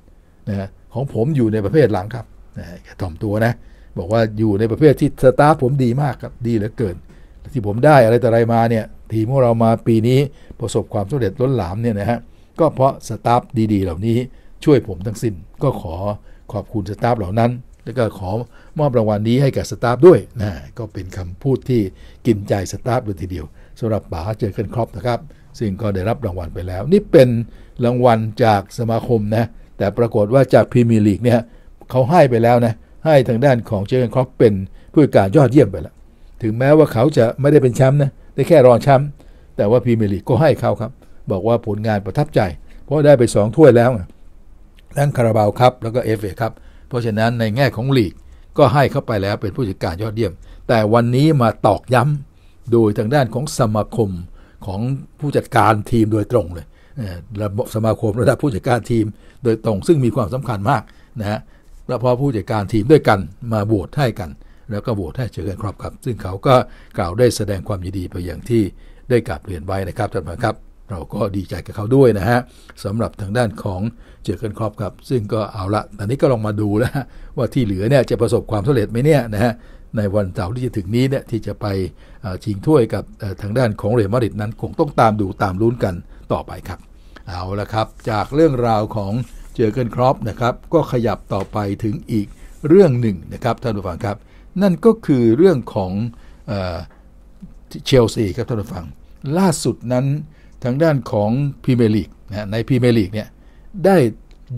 นะของผมอยู่ในประเภทหลังครับนะถ่อมตัวนะบอกว่าอยู่ในประเภทที่สตาฟผมดีมากครับ ดีเหลือเกินที่ผมได้อะไรต่ไรมาเนี่ยทีมของเรามาปีนี้ประสบความสำเร็จล้นหลามเนี่ยนะฮะก็เพราะสตาฟดีๆเหล่านี้ช่วยผมทั้งสิ้น ก็ขอขอบคุณสตาฟเหล่านั้น แล้วก็ขอมอบรางวัลนี้ให้กับสตาฟด้วยนะก็เป็นคำพูดที่กินใจสตาฟเลยทีเดียวสำหรับป๋าเจอกันครอบนะครับซึ่งก็ได้รับรางวัลไปแล้ว นี่เป็นรางวัลจากสมาคมนะแต่ปรากฏว่าจากพรีเมียร์ลีกเนี่ยเขาให้ไปแล้วนะให้ทางด้านของเจอร์นครอปเป็นผู้การยอดเยี่ยมไปแล้ว ถึงแม้ว่าเขาจะไม่ได้เป็นแชมป์นะ ได้แค่รองแชมป์ แต่ว่าพรีเมียร์ลีกก็ให้เขาครับ บอกว่าผลงานประทับใจ เพราะได้ไป2ถ้วยแล้วทั้งคาราบาวครับแล้วก็เอฟเอครับเพราะฉะนั้นในแง่ของลีกก็ให้เข้าไปแล้วเป็นผู้จัดการยอดเยี่ยม แต่วันนี้มาตอกย้ำโดยทางด้านของสมาคมของผู้จัดการทีมโดยตรงเลย ระบบสมาคมระดับผู้จัดการทีม โดยตรงซึ่งมีความสำคัญมากนะฮะแล้วพอผู้จัดการทีมด้วยกันมาโหวตให้กัน แล้วก็โหวตให้เจอกันครอบครับซึ่งเขาก็กล่าวได้แสดงความยินดีไปอย่างที่ได้ก่าบเรียนไว้นะครับท่านผู้ชมครับ เราก็ดีใจกับเขาด้วยนะฮะสำหรับทางด้านของเจอกันครอบครับซึ่งก็เอาละตอนนี้ก็ลองมาดูแล้วว่าที่เหลือเนี่ยจะประสบความสำเร็จไหมเนี่ยนะฮะในวันเสาร์ที่จะถึงนี้เนี่ยที่จะไปชิงถ้วยกับทางด้านของเรอัลมาดริดนั้นคงต้องตามดูตามลุ้นกันต่อไปครับ เอาละครับ จากเรื่องราวของเจอเกินครอปนะครับก็ขยับต่อไปถึงอีกเรื่องหนึ่งนะครับท่านผู้ฟังครับนั่นก็คือเรื่องของเชลซีครับท่านผู้ฟัง ล่าสุดนั้นทางด้านของพรีเมียร์ลีกนะในพรีเมียร์ลีกเนี่ยได้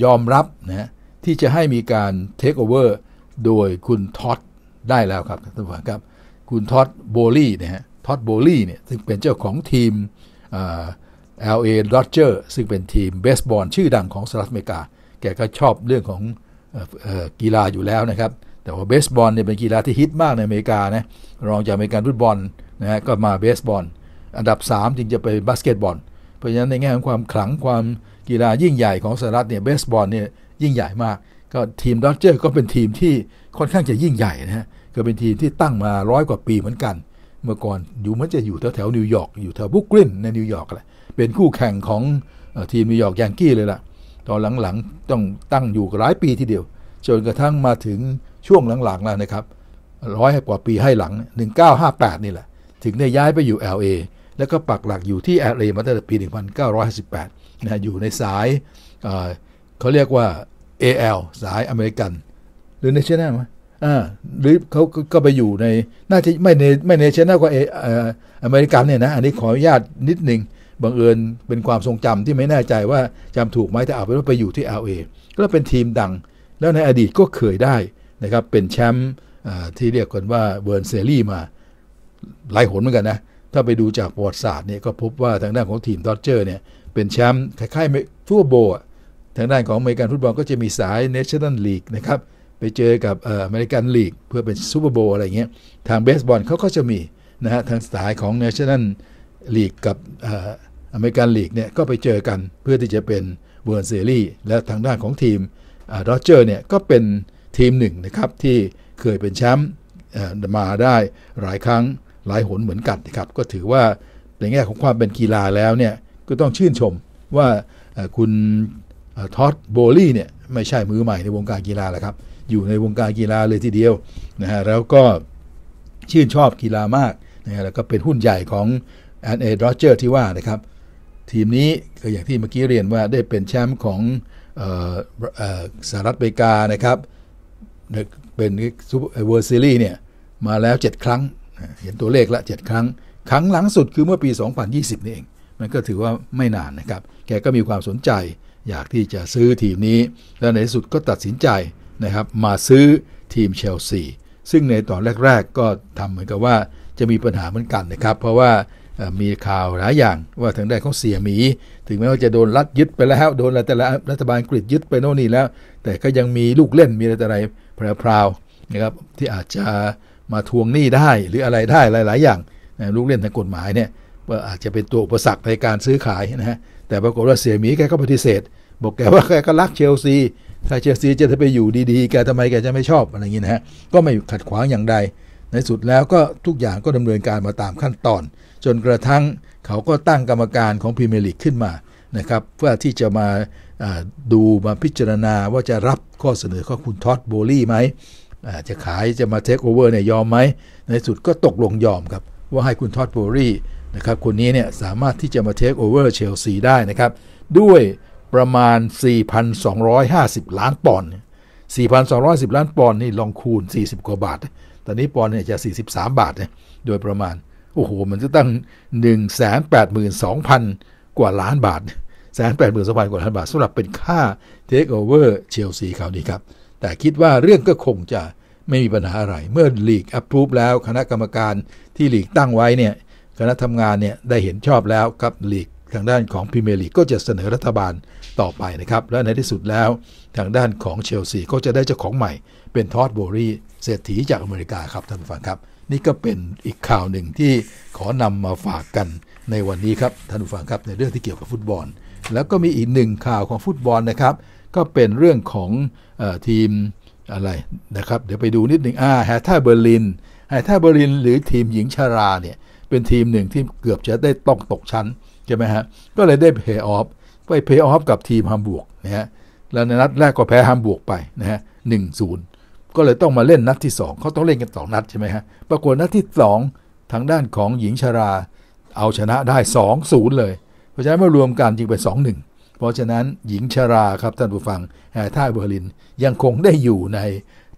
ยอมรับนะที่จะให้มีการเทคโอเวอร์โดยคุณท็อตได้แล้วครับท่านผู้ฟังครับคุณท็อตโบลี่นะฮะท็อตโบลี่เนี่ยซึ่งเป็นเจ้าของทีม LA Dodger ซึ่งเป็นทีมเบสบอลชื่อดังของสหรัฐอเมริกา แกก็ชอบเรื่องของกีฬาอยู่แล้วนะครับ แต่ว่าเบสบอลเนี่ยเป็นกีฬาที่ฮิตมากในอเมริกานะรองจากอเมริกันฟุตบอลนะฮะ ก็มาเบสบอลอันดับ 3จึงจะไปบาสเกตบอล เพราะฉะนั้นในแง่ของความขลังความกีฬายิ่งใหญ่ของสหรัฐเนี่ยเบสบอลเนี่ยยิ่งใหญ่มาก ก็ทีมดอจเจอร์ก็เป็นทีมที่ค่อนข้างจะยิ่งใหญ่นะฮะก็เป็นทีมที่ตั้งมาร้อยกว่าปีเหมือนกัน เมื่อก่อนอยู่มันจะอยู่แถวแถวนิวยอร์กอยู่แถวบุกลินในนิวยอร์กแหละเป็นคู่แข่งของทีมนิวยอร์กยังกี้เลยล่ะ ตอนหลังๆต้องตั้งอยู่หลายปีทีเดียว จนกระทั่งมาถึงช่วงหลังๆแล้วนะครับร้อยกว่าปีให้หลัง 1958 นี่แหละถึงได้ย้ายไปอยู่ LA แล้วก็ปักหลักอยู่ที่ LA มาตั้งแต่ปี 1958นะอยู่ในสาย เขาเรียกว่า AL สายอเมริกัน หรือในเชนแนลไหมอ่าหรือเขาก็ไปอยู่ในน่าจะไม่ในไม่ในเชนแนลก็เอออเมริกันเนี่ยนะอันนี้ขออนุญาตนิดหนึ่งบังเอิญเป็นความทรงจำที่ไม่แน่ใจว่าจำถูกไหมแต่เอาเป็นว่าไปอยู่ที่ LA ก็เป็นทีมดัง แล้วในอดีตก็เคยได้นะครับเป็นแชมป์ที่เรียกกันว่าเวิร์นเซรี่มาหลายหนเหมือนกันนะ ถ้าไปดูจากประวัติศาสตร์เนี่ยก็พบว่าทางด้านของทีมดอจเจอร์เนี่ยเป็นแชมป์คล้ายๆทั่วโบทางด้านของอเมริกันฟุตบอลก็จะมีสายเนชั่นแนลลีกนะครับไปเจอกับอเมริกันลีกเพื่อเป็นซูเปอร์โบอะไรเงี้ยทางเบสบอลเขาก็จะมีนะฮะทางสายของเนชั่นแนลลีกกับอเมริกันลีกเนี่ยก็ไปเจอกันเพื่อที่จะเป็นเวิร์นเซรีและทางด้านของทีมโรเจอร์เนี่ยก็เป็นทีมหนึ่งนะครับที่เคยเป็นแชมป์มาได้หลายครั้งหลายหนเหมือนกันนะครับก็ถือว่าในแง่ของความเป็นกีฬาแล้วเนี่ยก็ต้องชื่นชมว่าคุณท็อตโบลี่เนี่ยไม่ใช่มือใหม่ในวงการกีฬาแหละครับอยู่ในวงการกีฬาเลยทีเดียวนะฮะแล้วก็ชื่นชอบกีฬามากนะฮะแล้วก็เป็นหุ้นใหญ่ของแอนเอดรเจอร์ที่ว่านะครับทีมนี้ก็อย่างที่เมื่อกี้เรียนว่าได้เป็นแชมป์ของสหรัฐอเมริกานะครับเป็นซูเวอร์ซีรีส์เนี่ยมาแล้ว 7 ครั้งเห็นตัวเลขละ 7 ครั้ง ครั้งหลังสุดคือเมื่อปี 2020 นี่เอง มันก็ถือว่าไม่นานนะครับ แกก็มีความสนใจ อยากที่จะซื้อทีมนี้ และในที่สุดก็ตัดสินใจนะครับมาซื้อทีมเชลซีซึ่งในตอนแรก ๆ ก็ทำเหมือนกับว่าจะมีปัญหาเหมือนกันนะครับเพราะว่ามีข่าวหลายอย่างว่าทางด้านของเสียหมี ถึงแม้ว่าจะโดนรัดยึดไปแล้ว โดนอะไรแต่ละรัฐบาลกรีฑยึดไปโน่นนี่แล้ว แต่ก็ยังมีลูกเล่นมีอะไรแต่อะไรแพรวๆนะครับที่อาจจะมาทวงหนี้ได้หรืออะไรได้หลาย ๆ อย่างนะลูกเล่นทางกฎหมายเนี่ยว่าอาจจะเป็นตัวอุปสรรคในการซื้อขายนะฮะแต่ปรากฏว่าเสียหมีแกก็ปฏิเสธ บอกแกว่าแกก็รักเชลซีถ้าเชลซีจะไปอยู่ดีๆ แกทำไมแกจะไม่ชอบอะไรอย่างนี้นะฮะก็ไม่ขัดขวางอย่างใดในสุดแล้วก็ทุกอย่างก็ดำเนินการมาตามขั้นตอนจนกระทั่งเขาก็ตั้งกรรมการของพรีเมียร์ลีกขึ้นมานะครับเพื่อที่จะมาดูมาพิจารณาว่าจะรับข้อเสนอของคุณท็อตโบลี่ไหม จะขายจะมาเทคโอเวอร์เนี่ยยอมไหม ในสุดก็ตกลงยอมครับว่าให้คุณท็อตโบลี่นะครับคนนี้เนี่ยสามารถที่จะมาเทคโอเวอร์เชลซีได้นะครับด้วยประมาณ 4,250 ล้านปอนด์4,210ล้านปอนด์นี่ลองคูณ 40 กว่าบาทตอนนี้ปอนด์เนี่ยจะ 43 บาทโดยประมาณโอ้โห มันจะตั้ง1 8 2 0 0 0 กว่าล้านบาท1 8 2 0 0 0 กว่าล้านบาทสำหรับเป็นค่า takeover ร์เชลซีคราวนี้ครับ แต่คิดว่าเรื่องก็คงจะไม่มีปัญหาอะไร เมื่อลีกอัพ o ู e แล้ว คณะกรรมการที่ลีกตั้งไว้เนี่ย คณะทำงานเนี่ยได้เห็นชอบแล้วกับลีกทางด้านของพรีเมียร์ลีกก็จะเสนอรัฐบาลต่อไปนะครับ และในที่สุดแล้วทางด้านของเชลซีก็จะได้เจ้าของใหม่ เป็นทอดโบรีเศรษฐีจากอเมริกาครับ ท่านฟังครับนี่ก็เป็นอีกข่าวหนึ่งที่ขอนำมาฝากกันในวันนี้ครับท่านผู้ฟังครับในเรื่องที่เกี่ยวกับฟุตบอล แล้วก็มีอีกหนึ่งข่าวของฟุตบอลนะครับก็เป็นเรื่องของอทีมอะไรนะครับ เดี๋ยวไปดูนิดหนึ่งอ่าแฮท่าเบอร์ลินแฮท่าเบอร์ลินหรือทีมหญิงชาราเนี่ยเป็นทีมหนึ่งที่เกือบจะได้ต้องตกชั้นใช่ไหมฮะก็เลยได้เพย์ออฟไปเพย์ออฟกับทีมฮัมบูร์กนะฮะแล้วในนัดแรกก็แพ้ฮัมบูร์กไปนะฮะหนึ่งศูนย์ก็เลยต้องมาเล่นนัดที่ 2เขาต้องเล่นกัน2นัดใช่ไหมฮะ ปรากฏนัดที่ 2 ทางด้านของหญิงชาราเอาชนะได้2 0เลย เพราะฉะนั้นเมื่อรวมกันจึงเป็น2 1เพราะฉะนั้นหญิงชาราครับท่านผู้ฟังแหท่าเบอร์ลินยังคงได้อยู่ใน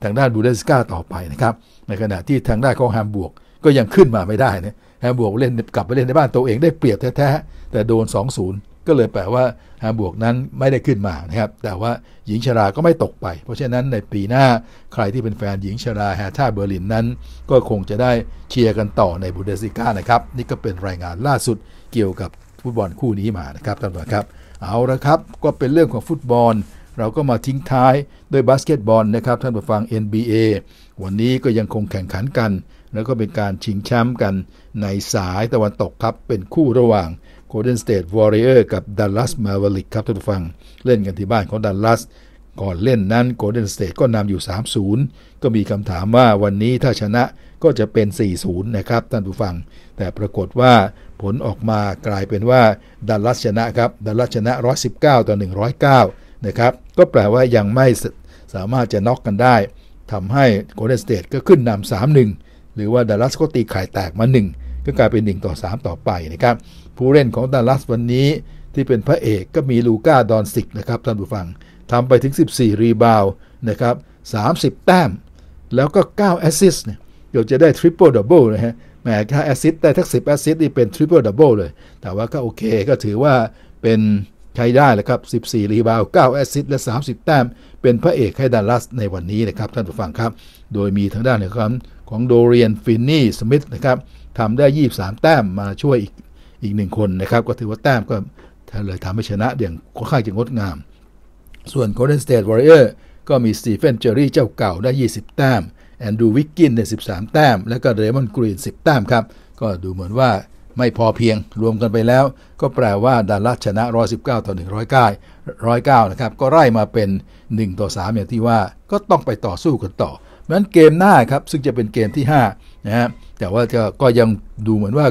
ทางด้านบูเดสกาต่อไปนะครับ ในขณะที่ทางด้านของแฮมบวกก็ยังขึ้นมาไม่ได้นะแฮมบวกเล่นกลับไปเล่นในบ้านตัวเองได้เปรียบแท้ๆแต่โดน2 0ก็เลยแปลว่าฮาบวกนั้นไม่ได้ขึ้นมานะครับ แต่ว่าหญิงชราก็ไม่ตกไป เพราะฉะนั้นในปีหน้าใครที่เป็นแฟนหญิงชราแฮท่าเบอร์ลินนั้น ก็คงจะได้เชียร์กันต่อในบูเดสิก้านะครับ นี่ก็เป็นรายงานล่าสุดเกี่ยวกับฟุตบอลคู่นี้มานะครับท่านผู้ชมครับ เอาละครับ ก็เป็นเรื่องของฟุตบอล เราก็มาทิ้งท้ายด้วยบาสเกตบอลนะครับท่านผู้ฟัง NBA วันนี้ก็ยังคงแข่งขันกัน แล้วก็เป็นการชิงแชมป์กันในสายตะวันตกครับ เป็นคู่ระหว่าง Golden State Warrior กับ Dallas Mavericks ครับท่านผู้ฟัง เล่นกันที่บ้านของ Dallas ก่อนเล่นนั้น Golden State ก็นำอยู่ 3-0ก็มีคำถามว่าวันนี้ถ้าชนะก็จะเป็น 4-0นะครับท่านผู้ฟัง แต่ปรากฏว่าผลออกมากลายเป็นว่าดัลลัสชนะครับดัลลัสชนะ 119 ต่อ 109 นะครับ ก็แปลว่ายังไม่สามารถจะน็อกกันได้ทำให้โกลเด n s t a t ก็ขึ้นนำ3-1 หรือว่าดัลลัสก็ตีไข่แตกมา 1 ก็กลายเป็น1ต่อ3 ต่อไปนะครับผู้เล่นของดัลลัสวันนี้ที่เป็นพระเอกก็มีลูก้าดอนสิกนะครับท่านผู้ฟังทำไปถึง 14 รีบาว นะครับ 30 แต้ม แล้วก็ 9 แอสซิสเนี่ยเดี๋ยวจะได้ทริปเปิลดับเบิลนะฮะแหมถ้าแอสซิสได้ทั้สิบแอสซิสนี่เป็นทริปเปิลดับเบิลเลย แต่ว่าก็โอเคก็ถือว่าเป็นใช้ได้แหละครับ 14 รีบาว 9 แอสซิสและ 30 แต้ม เป็นพระเอกให้ดัลลัสในวันนี้นะครับท่านผู้ฟังครับโดยมีทางด้านของของโดเรียนฟินนี่สมิธนะครับทำได้ 23 แต้มมาช่วยอีกอีกหนึ่งคนนะครับ ก็ถือว่าแต้มก็เลยทำให้ชนะอย่างค่อนข้างจะงดงาม ส่วน Golden State Warrior ก็มีสตีเฟนเจอรี่เจ้าเก่าได้20แต้มแอนดูวิกกินได้13 แต้ม แล้วก็เรมอนกรีน10 แต้มครับ ก็ดูเหมือนว่าไม่พอเพียงรวมกันไปแล้ว ก็แปลว่าดัลลัสชนะ 119 ต่อ 109 109 นะครับ ก็ไล่มาเป็น 1 ต่อ3อย่างที่ว่าก็ต้องไปต่อสู้กันต่อเพราะนั้นเกมหน้าครับซึ่งจะเป็นเกมที่5นะฮะแต่ว่าก็ยังดูเหมือนว่า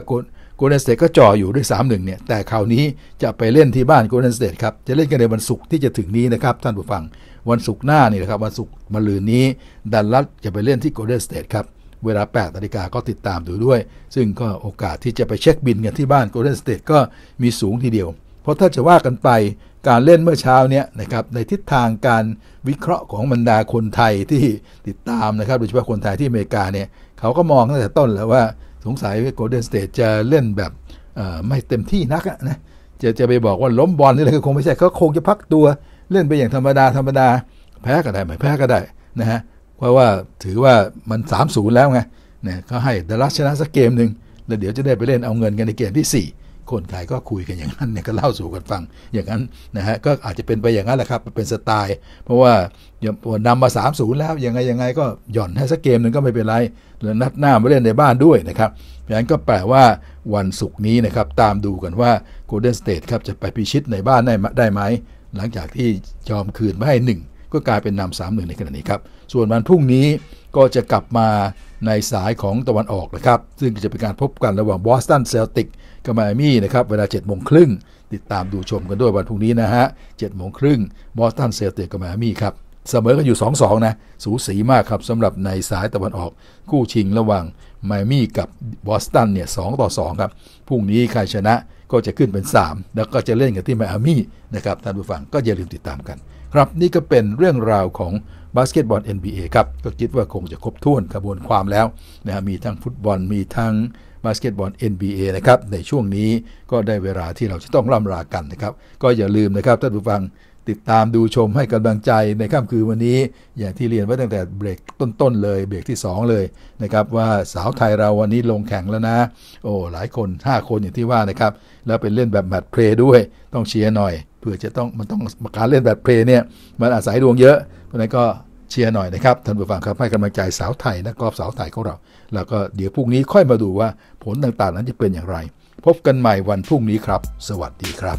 โกลเดนสเตทก็จ่ออยู่ด้วย 3-1เนี่ยแต่คราวนี้จะไปเล่นที่บ้านโกลเดนสเตทครับจะเล่นกันในวันศุกร์ที่จะถึงนี้นะครับท่านผู้ฟังวันศุกร์หน้านี่นะครับวันศุกร์มะรืนนี้ดันลัดจะไปเล่นที่โกลเดนสเตทครับเวลา8นาฬิกาก็ติดตามดูด้วยซึ่งก็โอกาสที่จะไปเช็คบินกันที่บ้านโกลเดนสเตทก็มีสูงทีเดียว เพราะถ้าจะว่ากันไปการเล่นเมื่อเช้าเนี่ยนะครับในทิศทางการวิเคราะห์ของบรรดาคนไทยที่ติดตามนะครับโดยเฉพาะคนไทยที่อเมริกาเนี่ยเขาก็มองตั้งแต่ต้นแล้วว่าสงสัยโกลเด้นสเตทจะเล่นแบบไม่เต็มที่นักนะจะจะไปบอกว่า ล้มบอลนี่อะไรก็คงไม่ใช่เขาคงจะพักตัวเล่นไปอย่างธรรมดา ธรรมดาแพ้ก็ได้ ไม่แพ้ก็ได้นะฮะเพราะว่าถือว่ามัน3าศูนย์แล้วไงเนี่ยเขาให้ดัลลัสชนะสักเกมหนึ่งแล้วเดี๋ยวจะได้ไปเล่นเอาเงินกันในเกมที่ 4คนไทยก็คุยกันอย่างนั้นเนี่ยก็เล่าสู่กันฟัง อย่างนั้นนะฮะก็อาจจะเป็นไปอย่างนั้นแหละครับเป็นสไตล์ เพราะว่านำมา3ามศูนย์แล้วยังไงยังไงก็หย่อนให้สักเกมหนึ่งก็ไม่เป็นไรแล้วนัดหน้ามาเล่นในบ้านด้วยนะครับอย่างนั้นก็แปลว่าวันศุกร์นี้นะครับตามดูกันว่าโกลเด้นสเตทครับจะไปพิชิตในบ้านได้ได้ไหม หลังจากที่ยอมคืนไม่ให้หนึ่งก็กลายเป็นนำสามหนึ่งในขณะนี้ครับ ส่วนวันพรุ่งนี้ก็จะกลับมาในสายของตะวันออกนะครับ ซึ่งจะเป็นการพบกันระหว่างบอสตันเซลติกกับไมอามี่นะครับเวลา7จ็ดโมงครึ่งติดตามดูชมกันด้วยวันพรุ่งนี้นะฮะเจ็ดโมงครึ่งบอสตันเซลติกกับไมอามี่ครับ เสมอกันอยู่ 2-2 นะ สูสีมากครับสำหรับในสายตะวันออก คู่ชิงระหว่างไมอามี่กับบอสตันเนี่ยสต่อ2ครับพรุ่งนี้ใครชนะก็จะขึ้นเป็น 3 แล้วก็จะเล่นกันที่ไมอามี่นะครับท่านผู้ฟังก็อย่าลืมติดตามกันครับนี่ก็เป็นเรื่องราวของบาสเกตบอล NBA ครับ ก็คิดว่าคงจะครบถ้วนกระบวนความแล้ว นะฮะมีทั้งฟุตบอล มีทั้งบาสเกตบอล NBA นะครับ ในช่วงนี้ก็ได้เวลาที่เราจะต้องล่ำลากันนะครับ ก็อย่าลืมนะครับ ท่านผู้ฟังติดตามดูชมให้กำลังใจในค่ำคืนวันนี้อย่างที่เรียนไว้ตั้งแต่เบรกต้นๆเลย เบรกที่2เลยนะครับว่าสาวไทยเราวันนี้ลงแข่งแล้วนะ โอ้หลายคน 5 คนอย่างที่ว่านะครับ แล้วเป็นเล่นแบบแมตช์เพลย์ด้วย ต้องเชียร์หน่อยเผื่อจะต้องมันต้องการเล่นแบบเพลย์เนี่ย มันอาศัยดวงเยอะเพราะนั้นก็เชียร์หน่อยนะครับท่านผู้ฟังครับให้กำลังใจสาวไทยนะกกอล์ฟสาวไทยของเรา แล้วก็เดี๋ยวพรุ่งนี้ค่อยมาดูว่าผลต่างๆนั้นจะเป็นอย่างไร พบกันใหม่วันพรุ่งนี้ครับ สวัสดีครับ